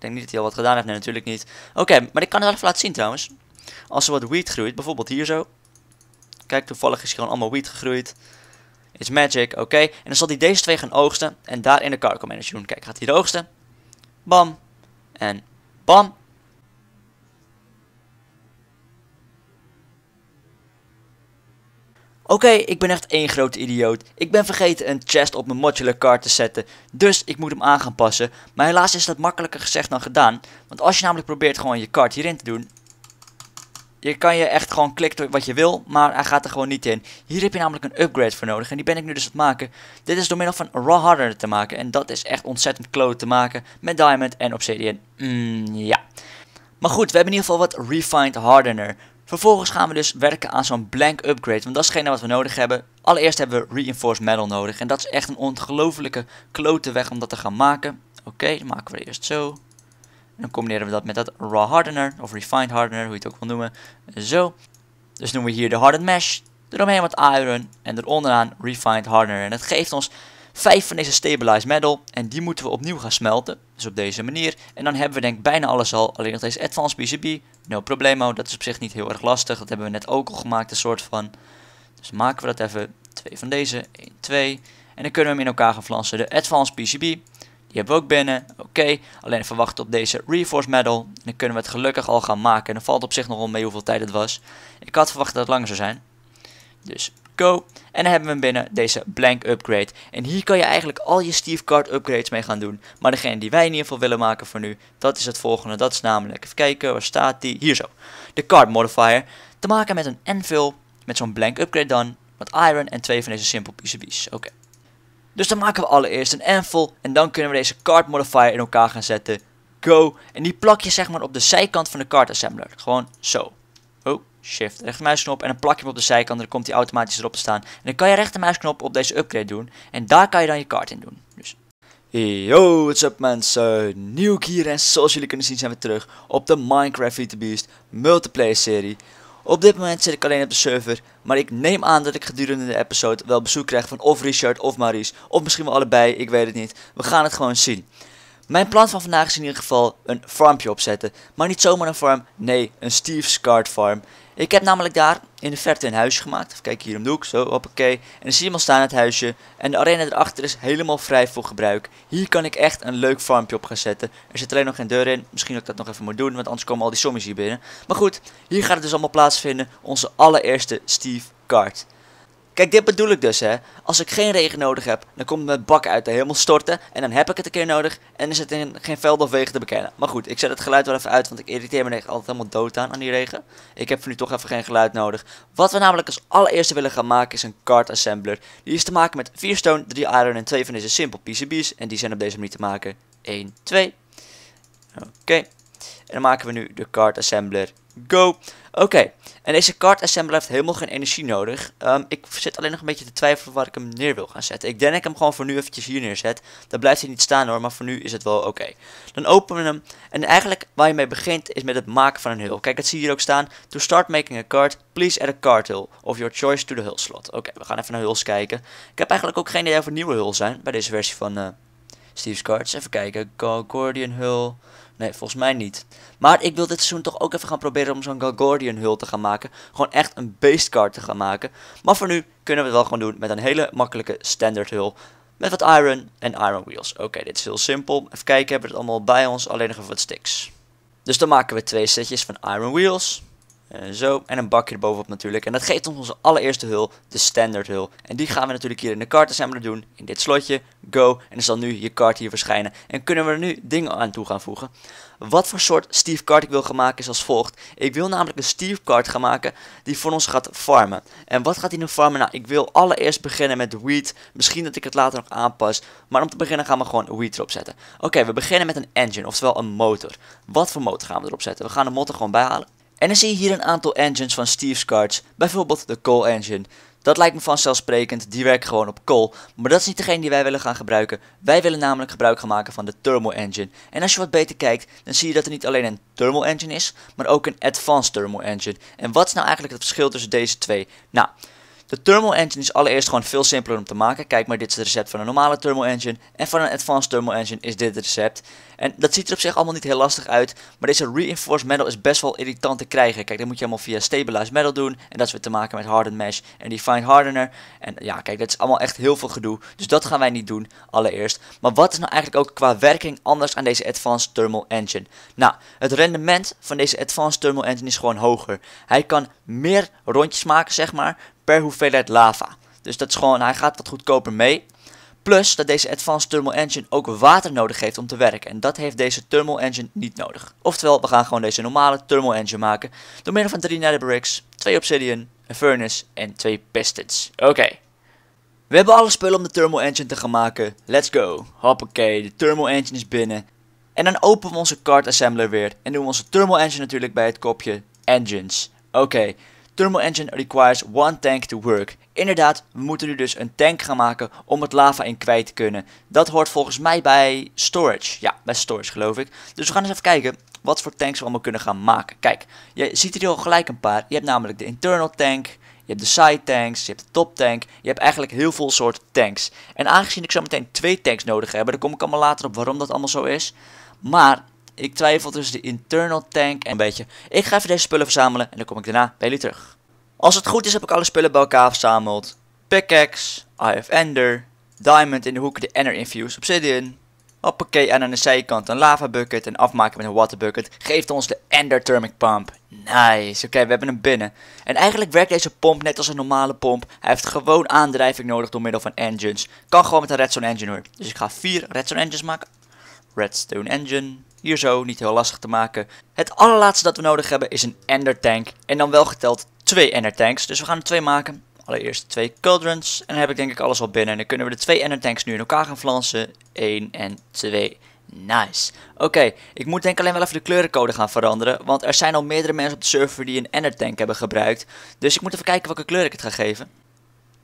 denk niet dat hij al wat gedaan heeft. Nee, natuurlijk niet. Oké, maar ik kan het even laten zien trouwens. Als er wat wheat groeit, bijvoorbeeld hier zo. Kijk, toevallig is hier gewoon allemaal wheat gegroeid. It's magic, oké. En dan zal hij deze twee gaan oogsten en daar in de cargo manager doen. Kijk, gaat hij de oogsten. Bam. En bam. Oké, ik ben echt één grote idioot. Ik ben vergeten een chest op mijn modular card te zetten, dus ik moet hem aan gaan passen. Maar helaas is dat makkelijker gezegd dan gedaan, want als je namelijk probeert gewoon je card hierin te doen, je kan je echt gewoon klikken wat je wil, maar hij gaat er gewoon niet in. Hier heb je namelijk een upgrade voor nodig en die ben ik nu dus aan het maken. Dit is door middel van Raw hardener te maken en dat is echt ontzettend kloot te maken met Diamond en Obsidian. Mmm, ja. Maar goed, we hebben in ieder geval wat Refined Hardener. Vervolgens gaan we dus werken aan zo'n blank upgrade, want dat is hetgene wat we nodig hebben. Allereerst hebben we Reinforced Metal nodig en dat is echt een ongelofelijke klote weg om dat te gaan maken. Oké, maken we eerst zo. Dan combineren we dat met dat raw hardener of refined hardener, hoe je het ook wil noemen. Zo. Dus noemen we hier de hardened mesh. Eromheen wat iron en eronderaan refined hardener. En dat geeft ons vijf van deze stabilized metal. En die moeten we opnieuw gaan smelten. Dus op deze manier. En dan hebben we denk ik bijna alles al. Alleen nog deze advanced PCB. No problemo. Dat is op zich niet heel erg lastig. Dat hebben we net ook al gemaakt een soort van. Dus maken we dat even. Twee van deze. 1, 2. En dan kunnen we hem in elkaar gaan flansen. De advanced PCB. Die hebben we ook binnen. Oké, alleen verwachten op deze Reforce Medal. dan kunnen we het gelukkig al gaan maken. En dan valt op zich nog wel mee hoeveel tijd het was. Ik had verwacht dat het langer zou zijn. Dus go. En dan hebben we binnen, deze blank upgrade. En hier kan je eigenlijk al je Steve Card upgrades mee gaan doen. Maar degene die wij in ieder geval willen maken voor nu, dat is het volgende. Dat is namelijk, even kijken, waar staat die? Hier zo. De card modifier. Te maken met een anvil, met zo'n blank upgrade dan. Wat iron en twee van deze simple PCB's. Oké. Dus dan maken we allereerst een anvil en dan kunnen we deze card modifier in elkaar gaan zetten. Go. En die plak je zeg maar op de zijkant van de card assembler. Gewoon zo. Oh, shift. Rechtermuisknop en dan plak je op de zijkant en dan komt hij automatisch erop te staan. En dan kan je rechtermuisknop op deze upgrade doen. En daar kan je dan je card in doen. Dus Yo, what's up mensen, Nieuw hier en zoals jullie kunnen zien zijn we terug op de Minecraft Vita Beast multiplayer serie. Op dit moment zit ik alleen op de server, maar ik neem aan dat ik gedurende de episode wel bezoek krijg van of Richard of Maurice. Of misschien wel allebei, ik weet het niet. We gaan het gewoon zien. Mijn plan van vandaag is in ieder geval een farmpje opzetten. Maar niet zomaar een farm, nee, een Steve's Card Farm. Ik heb namelijk daar in de verte een huisje gemaakt. Even kijk hier om de hoek. Zo, hoppakee. En dan zie je hem staan, het huisje. En de arena erachter is helemaal vrij voor gebruik. Hier kan ik echt een leuk farmpje op gaan zetten. Er zit alleen nog geen deur in. Misschien dat ik dat nog even moet doen, want anders komen al die zombies hier binnen. Maar goed, hier gaat het dus allemaal plaatsvinden. Onze allereerste Steve Card. Kijk, dit bedoel ik dus, hè. Als ik geen regen nodig heb, dan komt mijn bak uit de hemel storten. En dan heb ik het een keer nodig. En is het geen veld of wegen te bekennen. Maar goed, ik zet het geluid wel even uit, want ik irriteer me altijd helemaal dood aan, aan die regen. Ik heb voor nu toch even geen geluid nodig. Wat we namelijk als allereerste willen gaan maken, is een card assembler. Die is te maken met 4 stone, 3 iron en 2 van deze simpel PCB's. En die zijn op deze manier te maken. 1, 2. Oké. En dan maken we nu de card assembler. Go. Oké. En deze card assembler heeft helemaal geen energie nodig. Ehm, ik zit alleen nog een beetje te twijfelen waar ik hem neer wil gaan zetten. Ik denk dat ik hem gewoon voor nu eventjes hier neerzet. Dan blijft hij niet staan hoor, maar voor nu is het wel oké. Dan openen we hem. En eigenlijk waar je mee begint is met het maken van een hul. Kijk, dat zie je hier ook staan. To start making a card, please add a card hull of your choice to the hul slot. Oké, we gaan even naar huls kijken. Ik heb eigenlijk ook geen idee of er nieuwe hulls zijn bij deze versie van... Eh, Steve's Cards. Even kijken. Concordian Hull. Nee, volgens mij niet. Maar ik wil dit seizoen toch ook even gaan proberen om zo'n Gargordian hul te gaan maken. Gewoon echt een beastcard te gaan maken. Maar voor nu kunnen we het wel gewoon doen met een hele makkelijke standard hul. Met wat iron en iron wheels. Oké, dit is heel simpel. Even kijken, hebben we het allemaal bij ons. Alleen nog even wat sticks. Dus dan maken we twee setjes van iron wheels. Eh, zo, en een bakje erbovenop natuurlijk. En dat geeft ons onze allereerste hul, de standard hul. En die gaan we natuurlijk hier in de kaart assembler doen, in dit slotje, go. En dan zal nu je kaart hier verschijnen. En kunnen we er nu dingen aan toe gaan voegen. Wat voor soort Steve kart ik wil gaan maken is als volgt. Ik wil namelijk een Steve kart gaan maken die voor ons gaat farmen. En wat gaat hij nu farmen? Nou, ik wil allereerst beginnen met wheat. Misschien dat ik het later nog aanpas. Maar om te beginnen gaan we gewoon wheat erop zetten. Oké, we beginnen met een engine, oftewel een motor. Wat voor motor gaan we erop zetten? We gaan de motor gewoon bijhalen. En dan zie je hier een aantal engines van Steve's Cards, bijvoorbeeld de Coal Engine. Dat lijkt me vanzelfsprekend, die werkt gewoon op kool. Maar dat is niet degene die wij willen gaan gebruiken. Wij willen namelijk gebruik gaan maken van de Thermal Engine. En als je wat beter kijkt, dan zie je dat er niet alleen een Thermal Engine is, maar ook een Advanced Thermal Engine. En wat is nou eigenlijk het verschil tussen deze twee? Nou... De thermal engine is allereerst gewoon veel simpeler om te maken. Kijk maar, dit is het recept van een normale thermal engine. En van een advanced thermal engine is dit het recept. En dat ziet er op zich allemaal niet heel lastig uit. Maar deze reinforced metal is best wel irritant te krijgen. Kijk, dat moet je allemaal via stabilized metal doen. En dat is weer te maken met hardened mesh en defined hardener. En ja, kijk, dat is allemaal echt heel veel gedoe. Dus dat gaan wij niet doen, allereerst. Maar wat is nou eigenlijk ook qua werking anders aan deze advanced thermal engine? Nou, het rendement van deze advanced thermal engine is gewoon hoger. Hij kan meer rondjes maken, zeg maar, per hoeveelheid lava. Dus dat is gewoon, hij gaat wat goedkoper mee. Plus dat deze Advanced Thermal Engine ook water nodig heeft om te werken. En dat heeft deze Thermal Engine niet nodig. Oftewel, we gaan gewoon deze normale Thermal Engine maken. Door middel van 3 nether bricks, 2 obsidian, een furnace en 2 pistons. Oké. We hebben alle spullen om de Thermal Engine te gaan maken. Let's go. Hoppakee, de Thermal Engine is binnen. En dan openen we onze card assembler weer. En doen we onze Thermal Engine natuurlijk bij het kopje Engines. Oké, thermal engine requires one tank to work. Inderdaad, we moeten nu dus een tank gaan maken om het lava in kwijt te kunnen. Dat hoort volgens mij bij storage. Ja, bij storage geloof ik. Dus we gaan eens even kijken wat voor tanks we allemaal kunnen gaan maken. Kijk, je ziet er al gelijk een paar. Je hebt namelijk de internal tank, je hebt de side tanks, je hebt de top tank. Je hebt eigenlijk heel veel soorten tanks. En aangezien ik zo meteen twee tanks nodig heb, daar kom ik allemaal later op waarom dat allemaal zo is. Maar ik twijfel tussen de internal tank en een beetje. Ik ga even deze spullen verzamelen en dan kom ik daarna bij jullie terug. Als het goed is heb ik alle spullen bij elkaar verzameld. Pickaxe, Eye Ender, Diamond in de hoek de Ender Infuse, Obsidian. Hoppakee, en aan de zijkant een lava bucket en afmaken met een water bucket geeft ons de Ender Thermic Pump. Nice, oké, we hebben hem binnen. En eigenlijk werkt deze pomp net als een normale pomp. Hij heeft gewoon aandrijving nodig door middel van engines. Kan gewoon met een redstone engine hoor. Dus ik ga vier redstone engines maken. Redstone engine. Hier zo, niet heel lastig te maken. Het allerlaatste dat we nodig hebben is een ender tank. En dan wel geteld twee ender tanks. Dus we gaan er twee maken. Allereerst twee cauldrons. En dan heb ik denk ik alles al binnen. En dan kunnen we de twee ender tanks nu in elkaar gaan flansen. 1 en 2. Nice. Oké, ik moet denk ik alleen wel even de kleurencode gaan veranderen. Want er zijn al meerdere mensen op de server die een ender tank hebben gebruikt. Dus ik moet even kijken welke kleur ik het ga geven.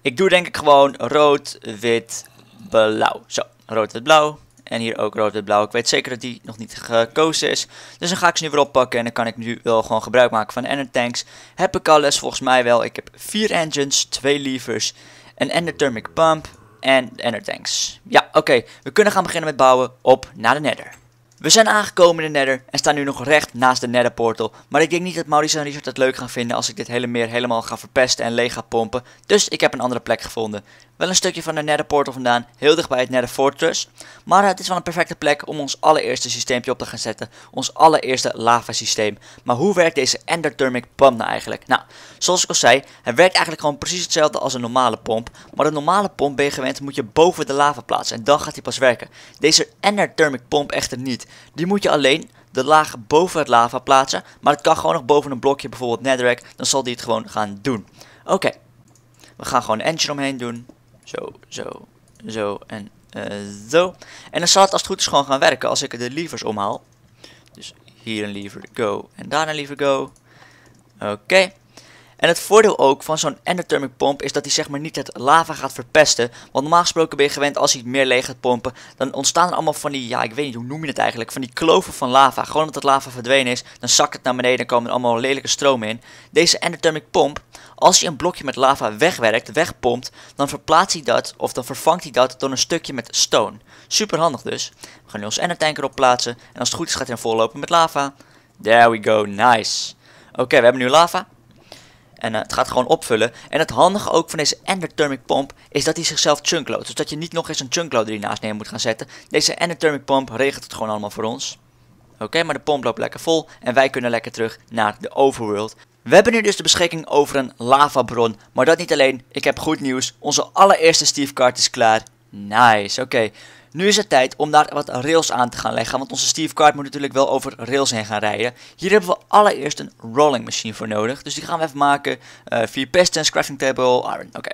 Ik doe denk ik gewoon rood, wit, blauw. Zo, rood, wit, blauw. En hier ook rood en blauw. Ik weet zeker dat die nog niet gekozen is. Dus dan ga ik ze nu weer oppakken. En dan kan ik nu wel gewoon gebruik maken van ender tanks. Heb ik alles? Volgens mij wel. Ik heb vier engines, twee levers, een ender thermic pump en ender tanks. Ja, oké. We kunnen gaan beginnen met bouwen op naar de nether. We zijn aangekomen in de Nether en staan nu nog recht naast de Nether Portal. Maar ik denk niet dat Maurice en Richard het leuk gaan vinden als ik dit hele meer helemaal ga verpesten en leeg ga pompen. Dus ik heb een andere plek gevonden. Wel een stukje van de Nether Portal vandaan, heel dicht bij het Nether Fortress. Maar het is wel een perfecte plek om ons allereerste systeempje op te gaan zetten. Ons allereerste lava systeem. Maar hoe werkt deze endothermic Pump nou eigenlijk? Nou, zoals ik al zei, het werkt eigenlijk gewoon precies hetzelfde als een normale pomp. Maar een normale pomp ben je gewend, moet je boven de lava plaatsen. En dan gaat hij pas werken. Deze endothermic Pump echter niet. Die moet je alleen de laag boven het lava plaatsen. Maar het kan gewoon nog boven een blokje, bijvoorbeeld netherrack. Dan zal die het gewoon gaan doen. Oké. We gaan gewoon een engine omheen doen. Zo, zo, zo en eh, zo. En dan zal het als het goed is gewoon gaan werken als ik de levers omhaal. Dus hier een lever go en daar een lever go. Oké. En het voordeel ook van zo'n endothermic pomp is dat hij zeg maar niet het lava gaat verpesten. Want normaal gesproken ben je gewend als hij meer leeg gaat pompen, dan ontstaan er allemaal van die, ja ik weet niet hoe noem je het eigenlijk, van die kloven van lava. Gewoon omdat het lava verdwenen is, dan zakt het naar beneden en komen er allemaal lelijke stromen in. Deze endothermic pomp, als je een blokje met lava wegwerkt, wegpompt, dan verplaatst hij dat of dan vervangt hij dat door een stukje met stone. Super handig dus. We gaan nu ons endertank erop plaatsen en als het goed is gaat hij dan vollopen met lava. There we go, nice. Oké, we hebben nu lava. En eh, het gaat gewoon opvullen. En het handige ook van deze endothermic pomp is dat hij zichzelf chunkloadt. Dus dat je niet nog eens een chunkloader hiernaast neer moet gaan zetten. Deze endothermic pomp regelt het gewoon allemaal voor ons. Oké, maar de pomp loopt lekker vol en wij kunnen lekker terug naar de overworld. We hebben nu dus de beschikking over een lavabron, maar dat niet alleen. Ik heb goed nieuws, onze allereerste Steve Kart is klaar Nice, oké. Nu is het tijd om daar wat rails aan te gaan leggen, want onze Steve Card moet natuurlijk wel over rails heen gaan rijden. Hier hebben we allereerst een rolling machine voor nodig, dus die gaan we even maken. Uh, eh, pistons, crafting table, iron, oké.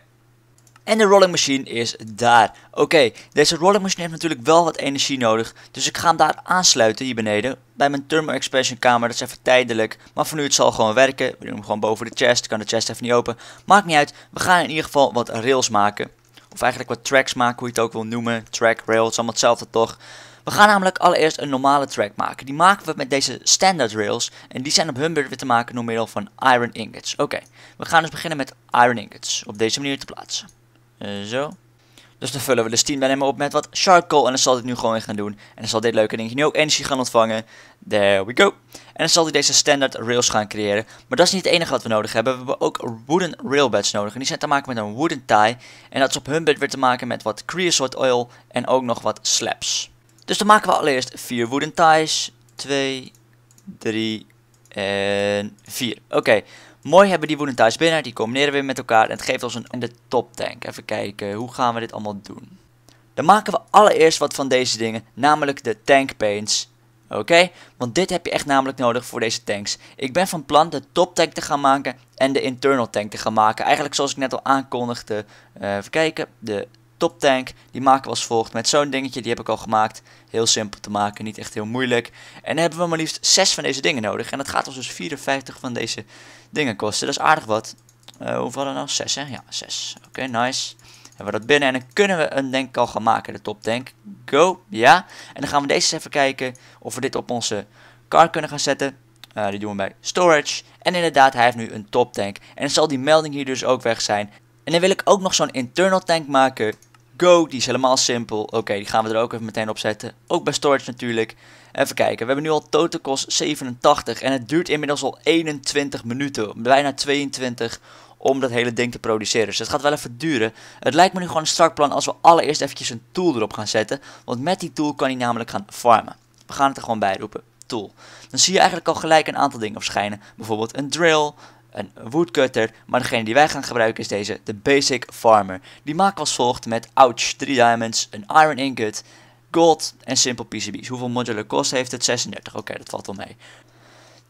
En de rolling machine is daar. Oké, deze rolling machine heeft natuurlijk wel wat energie nodig. Dus ik ga hem daar aansluiten hier beneden. Bij mijn thermal expansion kamer. Dat is even tijdelijk. Maar voor nu het zal gewoon werken. We doen hem gewoon boven de chest. Kan de chest even niet open. Maakt niet uit. We gaan in ieder geval wat rails maken. Of eigenlijk wat tracks maken, hoe je het ook wil noemen. Track, rails, allemaal hetzelfde toch. We gaan namelijk allereerst een normale track maken. Die maken we met deze standard rails. En die zijn op hun beurt weer te maken door middel van iron ingots. Oké, we gaan dus beginnen met iron ingots. Op deze manier te plaatsen. Eh, zo. Dus dan vullen we de Steam Dynamo op met wat charcoal. En dan zal dit nu gewoon weer gaan doen. En dan zal dit leuke dingetje nu ook energie gaan ontvangen. There we go. En dan zal hij deze standaard rails gaan creëren. Maar dat is niet het enige wat we nodig hebben. We hebben ook wooden railbeds nodig. En die zijn te maken met een wooden tie. En dat is op hun bed weer te maken met wat creosote oil. En ook nog wat slabs. Dus dan maken we allereerst vier wooden ties. 2, 3 en 4. Oké. Mooi hebben die Wooden thuis binnen. Die combineren weer met elkaar. En het geeft ons een, en de top tank. Even kijken. Hoe gaan we dit allemaal doen? Dan maken we allereerst wat van deze dingen. Namelijk de tank paints. Oké? Want dit heb je echt namelijk nodig voor deze tanks. Ik ben van plan de top tank te gaan maken. En de internal tank te gaan maken. Eigenlijk zoals ik net al aankondigde. Eh, even kijken. De top tank. Die maken we als volgt met zo'n dingetje. Die heb ik al gemaakt. Heel simpel te maken, niet echt heel moeilijk. En dan hebben we maar liefst 6 van deze dingen nodig. En dat gaat ons dus 54 van deze dingen kosten. Dat is aardig wat. Eh, hoeveel er nou? 6 hè? Ja, 6. Oké, nice. Hebben we dat binnen en dan kunnen we een denk al gaan maken. De top tank. Go. Ja. En dan gaan we deze eens even kijken of we dit op onze car kunnen gaan zetten. Eh, die doen we bij storage. En inderdaad, hij heeft nu een top tank. En dan zal die melding hier dus ook weg zijn. En dan wil ik ook nog zo'n internal tank maken Go, die is helemaal simpel. Oké, die gaan we er ook even meteen op zetten. Ook bij storage natuurlijk. Even kijken, we hebben nu al total cost 87 en het duurt inmiddels al 21 minuten, bijna 22 om dat hele ding te produceren. Dus het gaat wel even duren. Het lijkt me nu gewoon een strak plan als we allereerst eventjes een tool erop gaan zetten. Want met die tool kan hij namelijk gaan farmen. We gaan het er gewoon bij roepen. Tool. Dan zie je eigenlijk al gelijk een aantal dingen verschijnen. Bijvoorbeeld een drill, een woodcutter, maar degene die wij gaan gebruiken is deze, de Basic Farmer. Die maken als volgt met ouch, 3 diamonds, een iron ingot, gold en simple PCB's. Hoeveel modular kost heeft het? 36, oké dat valt wel mee.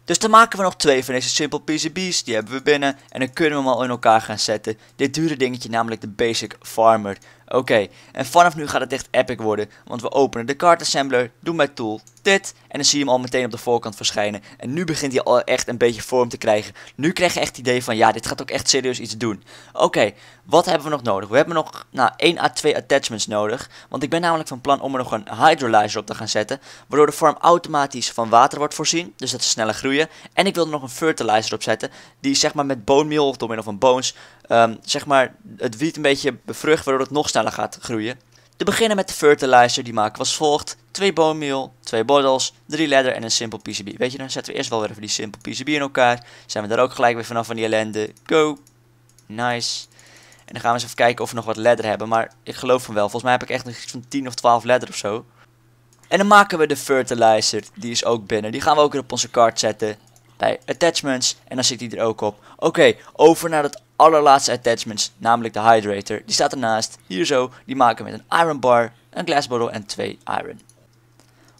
Dus dan maken we nog twee van deze simple PCB's, die hebben we binnen en dan kunnen we hem al in elkaar gaan zetten. Dit dure dingetje, namelijk de Basic Farmer. Oké, en vanaf nu gaat het echt epic worden, want we openen de card assembler, doen bij tool dit en dan zie je hem al meteen op de voorkant verschijnen. En nu begint hij al echt een beetje vorm te krijgen. Nu krijg je echt het idee van ja, dit gaat ook echt serieus iets doen. Oké, wat hebben we nog nodig? We hebben nog nou, 1 à 2 attachments nodig, want ik ben namelijk van plan om er nog een hydrolyzer op te gaan zetten, waardoor de vorm automatisch van water wordt voorzien, dus dat ze sneller groeien. En ik wil er nog een fertilizer op zetten, die zeg maar met bone meal of door middel van bones Ehm, zeg maar, het wiet een beetje bevrucht, waardoor het nog sneller gaat groeien. Te beginnen met de fertilizer, die maken we als volgt. 2 bone meal, 2 bottles, 3 ladder en een simpel PCB. Weet je, dan zetten we eerst wel weer even die simpel PCB in elkaar. Zijn we daar ook gelijk weer vanaf van die ellende. Go. Nice. En dan gaan we eens even kijken of we nog wat ladder hebben. Maar ik geloof van wel. Volgens mij heb ik echt nog iets van 10 of 12 ladder of zo. En dan maken we de fertilizer. Die is ook binnen. Die gaan we ook weer op onze kaart zetten bij attachments. En dan zit die er ook op. Oké, over naar het allerlaatste attachments, namelijk de hydrator. Die staat ernaast, hier zo. Die maken we met een iron bar, een glass bottle en twee iron.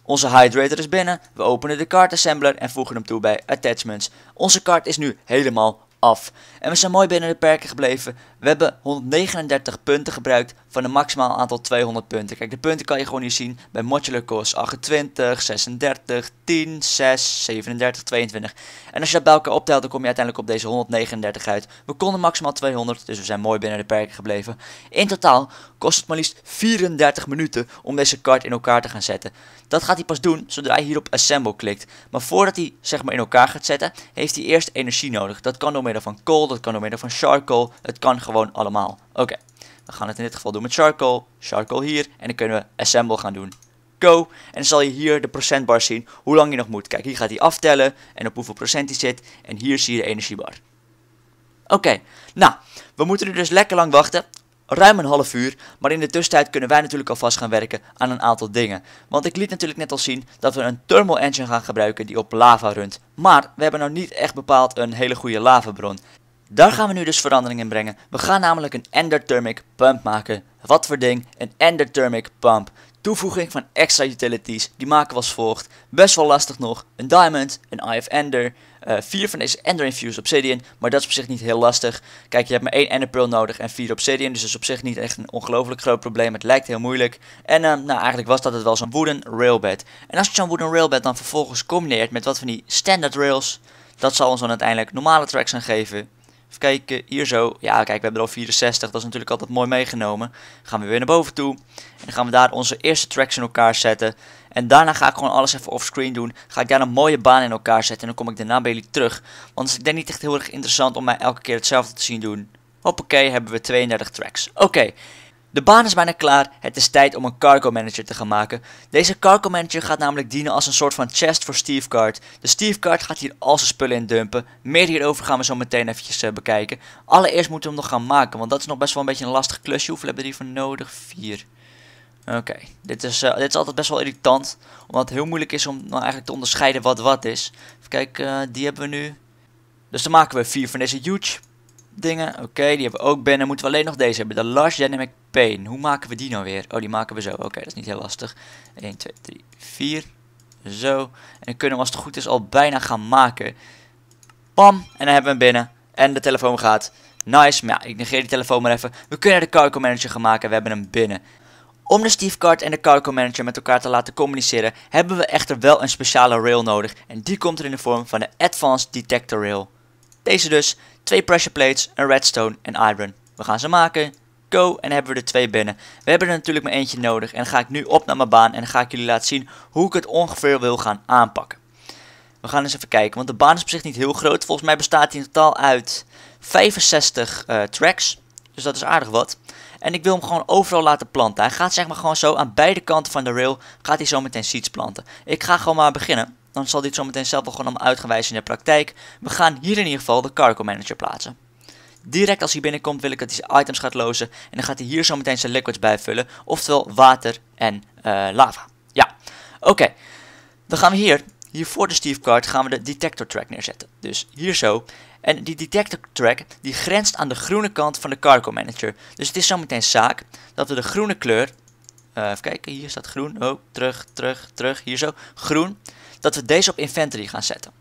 Onze hydrator is binnen, we openen de card assembler en voegen hem toe bij attachments. Onze card is nu helemaal af. En we zijn mooi binnen de perken gebleven, we hebben 139 punten gebruikt van een maximaal aantal 200 punten. Kijk, de punten kan je gewoon hier zien bij modular cost 28, 36, 10, 6, 37, 22. En als je dat bij elkaar optelt, dan kom je uiteindelijk op deze 139 uit. We konden maximaal 200, dus we zijn mooi binnen de perken gebleven. In totaal kost het maar liefst 34 minuten om deze kaart in elkaar te gaan zetten. Dat gaat hij pas doen zodra hij hier op assemble klikt. Maar voordat hij zeg maar in elkaar gaat zetten, heeft hij eerst energie nodig. Dat kan door middel van coal, dat kan door middel van charcoal, het kan gewoon gewoon allemaal. Oké, we gaan het in dit geval doen met charcoal. Charcoal hier. En dan kunnen we assemble gaan doen. Go. En dan zal je hier de procentbar zien hoe lang je nog moet. Kijk, hier gaat hij aftellen en op hoeveel procent hij zit. En hier zie je de energiebar. Oké, nou, we moeten er dus lekker lang wachten. Ruim een half uur, maar in de tussentijd kunnen wij natuurlijk alvast gaan werken aan een aantal dingen. Want ik liet natuurlijk net al zien dat we een thermal engine gaan gebruiken die op lava runt. Maar we hebben nou niet echt bepaald een hele goede lavabron. Daar gaan we nu dus verandering in brengen. We gaan namelijk een endothermic pump maken. Wat voor ding? Een endothermic pump. Toevoeging van extra utilities, die maken we als volgt. Best wel lastig nog, een diamond, een eye of ender, eh, vier van deze ender infused obsidian, maar dat is op zich niet heel lastig. Kijk, je hebt maar één ender pearl nodig en vier obsidian, dus dat is op zich niet echt een ongelooflijk groot probleem. Het lijkt heel moeilijk. En ehm, nou, eigenlijk was dat het wel zo'n wooden railbed. En als je zo'n wooden railbed dan vervolgens combineert met wat van die standard rails, dat zal ons dan uiteindelijk normale tracks gaan geven. Even kijken, hier zo. Ja, kijk, we hebben er al 64. Dat is natuurlijk altijd mooi meegenomen. gaan we weer naar boven toe. En dan gaan we daar onze eerste tracks in elkaar zetten. En daarna ga ik gewoon alles even offscreen doen. Ga ik daar een mooie baan in elkaar zetten. En dan kom ik daarna bij jullie terug. Want het is denk niet echt heel erg interessant om mij elke keer hetzelfde te zien doen. Hoppakee, hebben we 32 tracks. Oké, de baan is bijna klaar, het is tijd om een cargo manager te gaan maken. Deze cargo manager gaat namelijk dienen als een soort van chest voor Steve Card. De Steve Card gaat hier al zijn spullen in dumpen. Meer hierover gaan we zo meteen eventjes eh, bekijken. Allereerst moeten we hem nog gaan maken, want dat is nog best wel een beetje een lastig klusje. Hoeveel hebben we hiervoor nodig? Vier. Oké, dit, is, eh, dit is altijd best wel irritant, omdat het heel moeilijk is om nou eigenlijk te onderscheiden wat wat is. Even kijken, eh, die hebben we nu. Dus dan maken we vier van deze huge dingen. Oké, die hebben we ook binnen. Moeten we alleen nog deze hebben. De Large Dynamic Pain. Hoe maken we die nou weer? Oh, die maken we zo. Oké, dat is niet heel lastig. 1, 2, 3, 4. Zo. En dan kunnen we als het goed is al bijna gaan maken. Pam. En dan hebben we hem binnen. En de telefoon gaat. Nice. Maar ja, ik negeer die telefoon maar even. We kunnen de Cargo Manager gaan maken. We hebben hem binnen. Om de Steve Card en de Carco Manager met elkaar te laten communiceren, hebben we echter wel een speciale rail nodig. En die komt er in de vorm van de Advanced Detector Rail. Deze dus. Twee pressure plates, een redstone en iron. We gaan ze maken. Go en hebben we er twee binnen. We hebben er natuurlijk maar eentje nodig en dan ga ik nu op naar mijn baan en dan ga ik jullie laten zien hoe ik het ongeveer wil gaan aanpakken. We gaan eens even kijken, want de baan is op zich niet heel groot. Volgens mij bestaat hij in totaal uit 65 eh, tracks, dus dat is aardig wat. En ik wil hem gewoon overal laten planten. Hij gaat zeg maar gewoon zo aan beide kanten van de rail, gaat hij zo meteen seeds planten. Ik ga gewoon maar beginnen. Dan zal dit zometeen zelf wel gewoon allemaal uitgewijzen in de praktijk. We gaan hier in ieder geval de Cargo Manager plaatsen. Direct als hij binnenkomt wil ik dat hij zijn items gaat lozen. En dan gaat hij hier zometeen zijn liquids bijvullen. Oftewel water en eh, lava. Ja, oké. Dan gaan we hier, hier voor de Steve Card, gaan we de detector track neerzetten. Dus hier zo. En die detector track die grenst aan de groene kant van de cargo manager. Dus het is zometeen zaak dat we de groene kleur... Eh, even kijken, hier staat groen. Oh, terug, terug, terug. Hier zo. Groen dat we deze op inventory gaan zetten.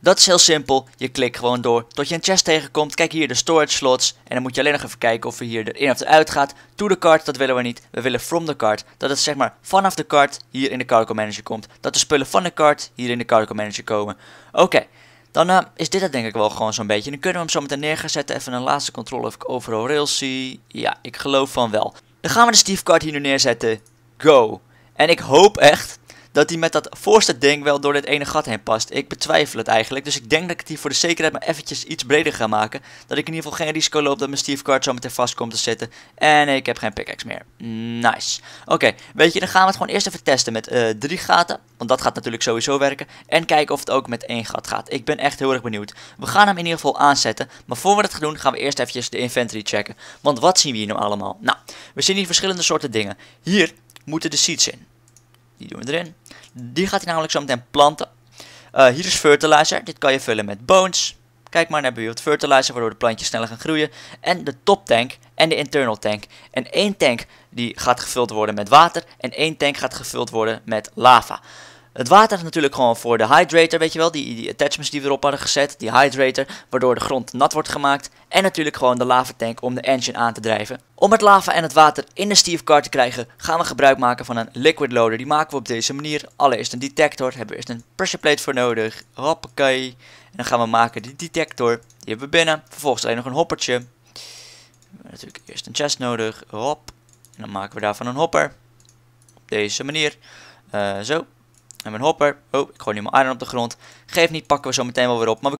Dat is heel simpel, je klikt gewoon door tot je een chest tegenkomt. Kijk hier de storage slots en dan moet je alleen nog even kijken of er hier erin of eruit gaat. To the cart, dat willen we niet. We willen from the cart, dat het zeg maar vanaf de cart hier in de cargo manager komt. Dat de spullen van de cart hier in de cargo manager komen. Oké, dan eh, is dit het denk ik wel gewoon zo'n beetje. Dan kunnen we hem zo meteen neer gaan zetten. Even een laatste controle of ik overal rails zie. Ja, ik geloof van wel. Dan gaan we de Steve cart hier nu neerzetten. Go! En ik hoop echt dat hij met dat voorste ding wel door dit ene gat heen past. Ik betwijfel het eigenlijk. Dus ik denk dat ik het hier voor de zekerheid maar eventjes iets breder ga maken. Dat ik in ieder geval geen risico loop dat mijn Steve Card zo meteen vast komt te zitten. En ik heb geen pickaxe meer. Nice. Oké, weet je, dan gaan we het gewoon eerst even testen met eh, drie gaten. Want dat gaat natuurlijk sowieso werken. En kijken of het ook met één gat gaat. Ik ben echt heel erg benieuwd. We gaan hem in ieder geval aanzetten. Maar voor we dat gaan doen, gaan we eerst eventjes de inventory checken. Want wat zien we hier nou allemaal? Nou, we zien hier verschillende soorten dingen. Hier moeten de seeds in die doen we erin. Die gaat hij namelijk zo meteen planten. Eh, hier is fertilizer. Dit kan je vullen met bones. Kijk maar naar bijvoorbeeld fertilizer, waardoor de plantjes sneller gaan groeien. En de top tank en de internal tank. En één tank die gaat gevuld worden met water en één tank gaat gevuld worden met lava. Het water is natuurlijk gewoon voor de hydrator, weet je wel. Die, attachments die we erop hadden gezet. Die hydrator, waardoor de grond nat wordt gemaakt. En natuurlijk gewoon de lavatank om de engine aan te drijven. Om het lava en het water in de Steve Car te krijgen, gaan we gebruik maken van een liquid loader. Die maken we op deze manier. Allereerst een detector, hebben we eerst een pressure plate voor nodig. Hoppakee. En dan gaan we maken die detector. Die hebben we binnen. Vervolgens alleen nog een hoppertje. We hebben natuurlijk eerst een chest nodig. Hop. En dan maken we daarvan een hopper. Op deze manier. Eh, zo. En mijn hopper. Oh, ik gooi nu mijn iron op de grond. Geef niet, pakken we zo meteen wel weer op. Maar we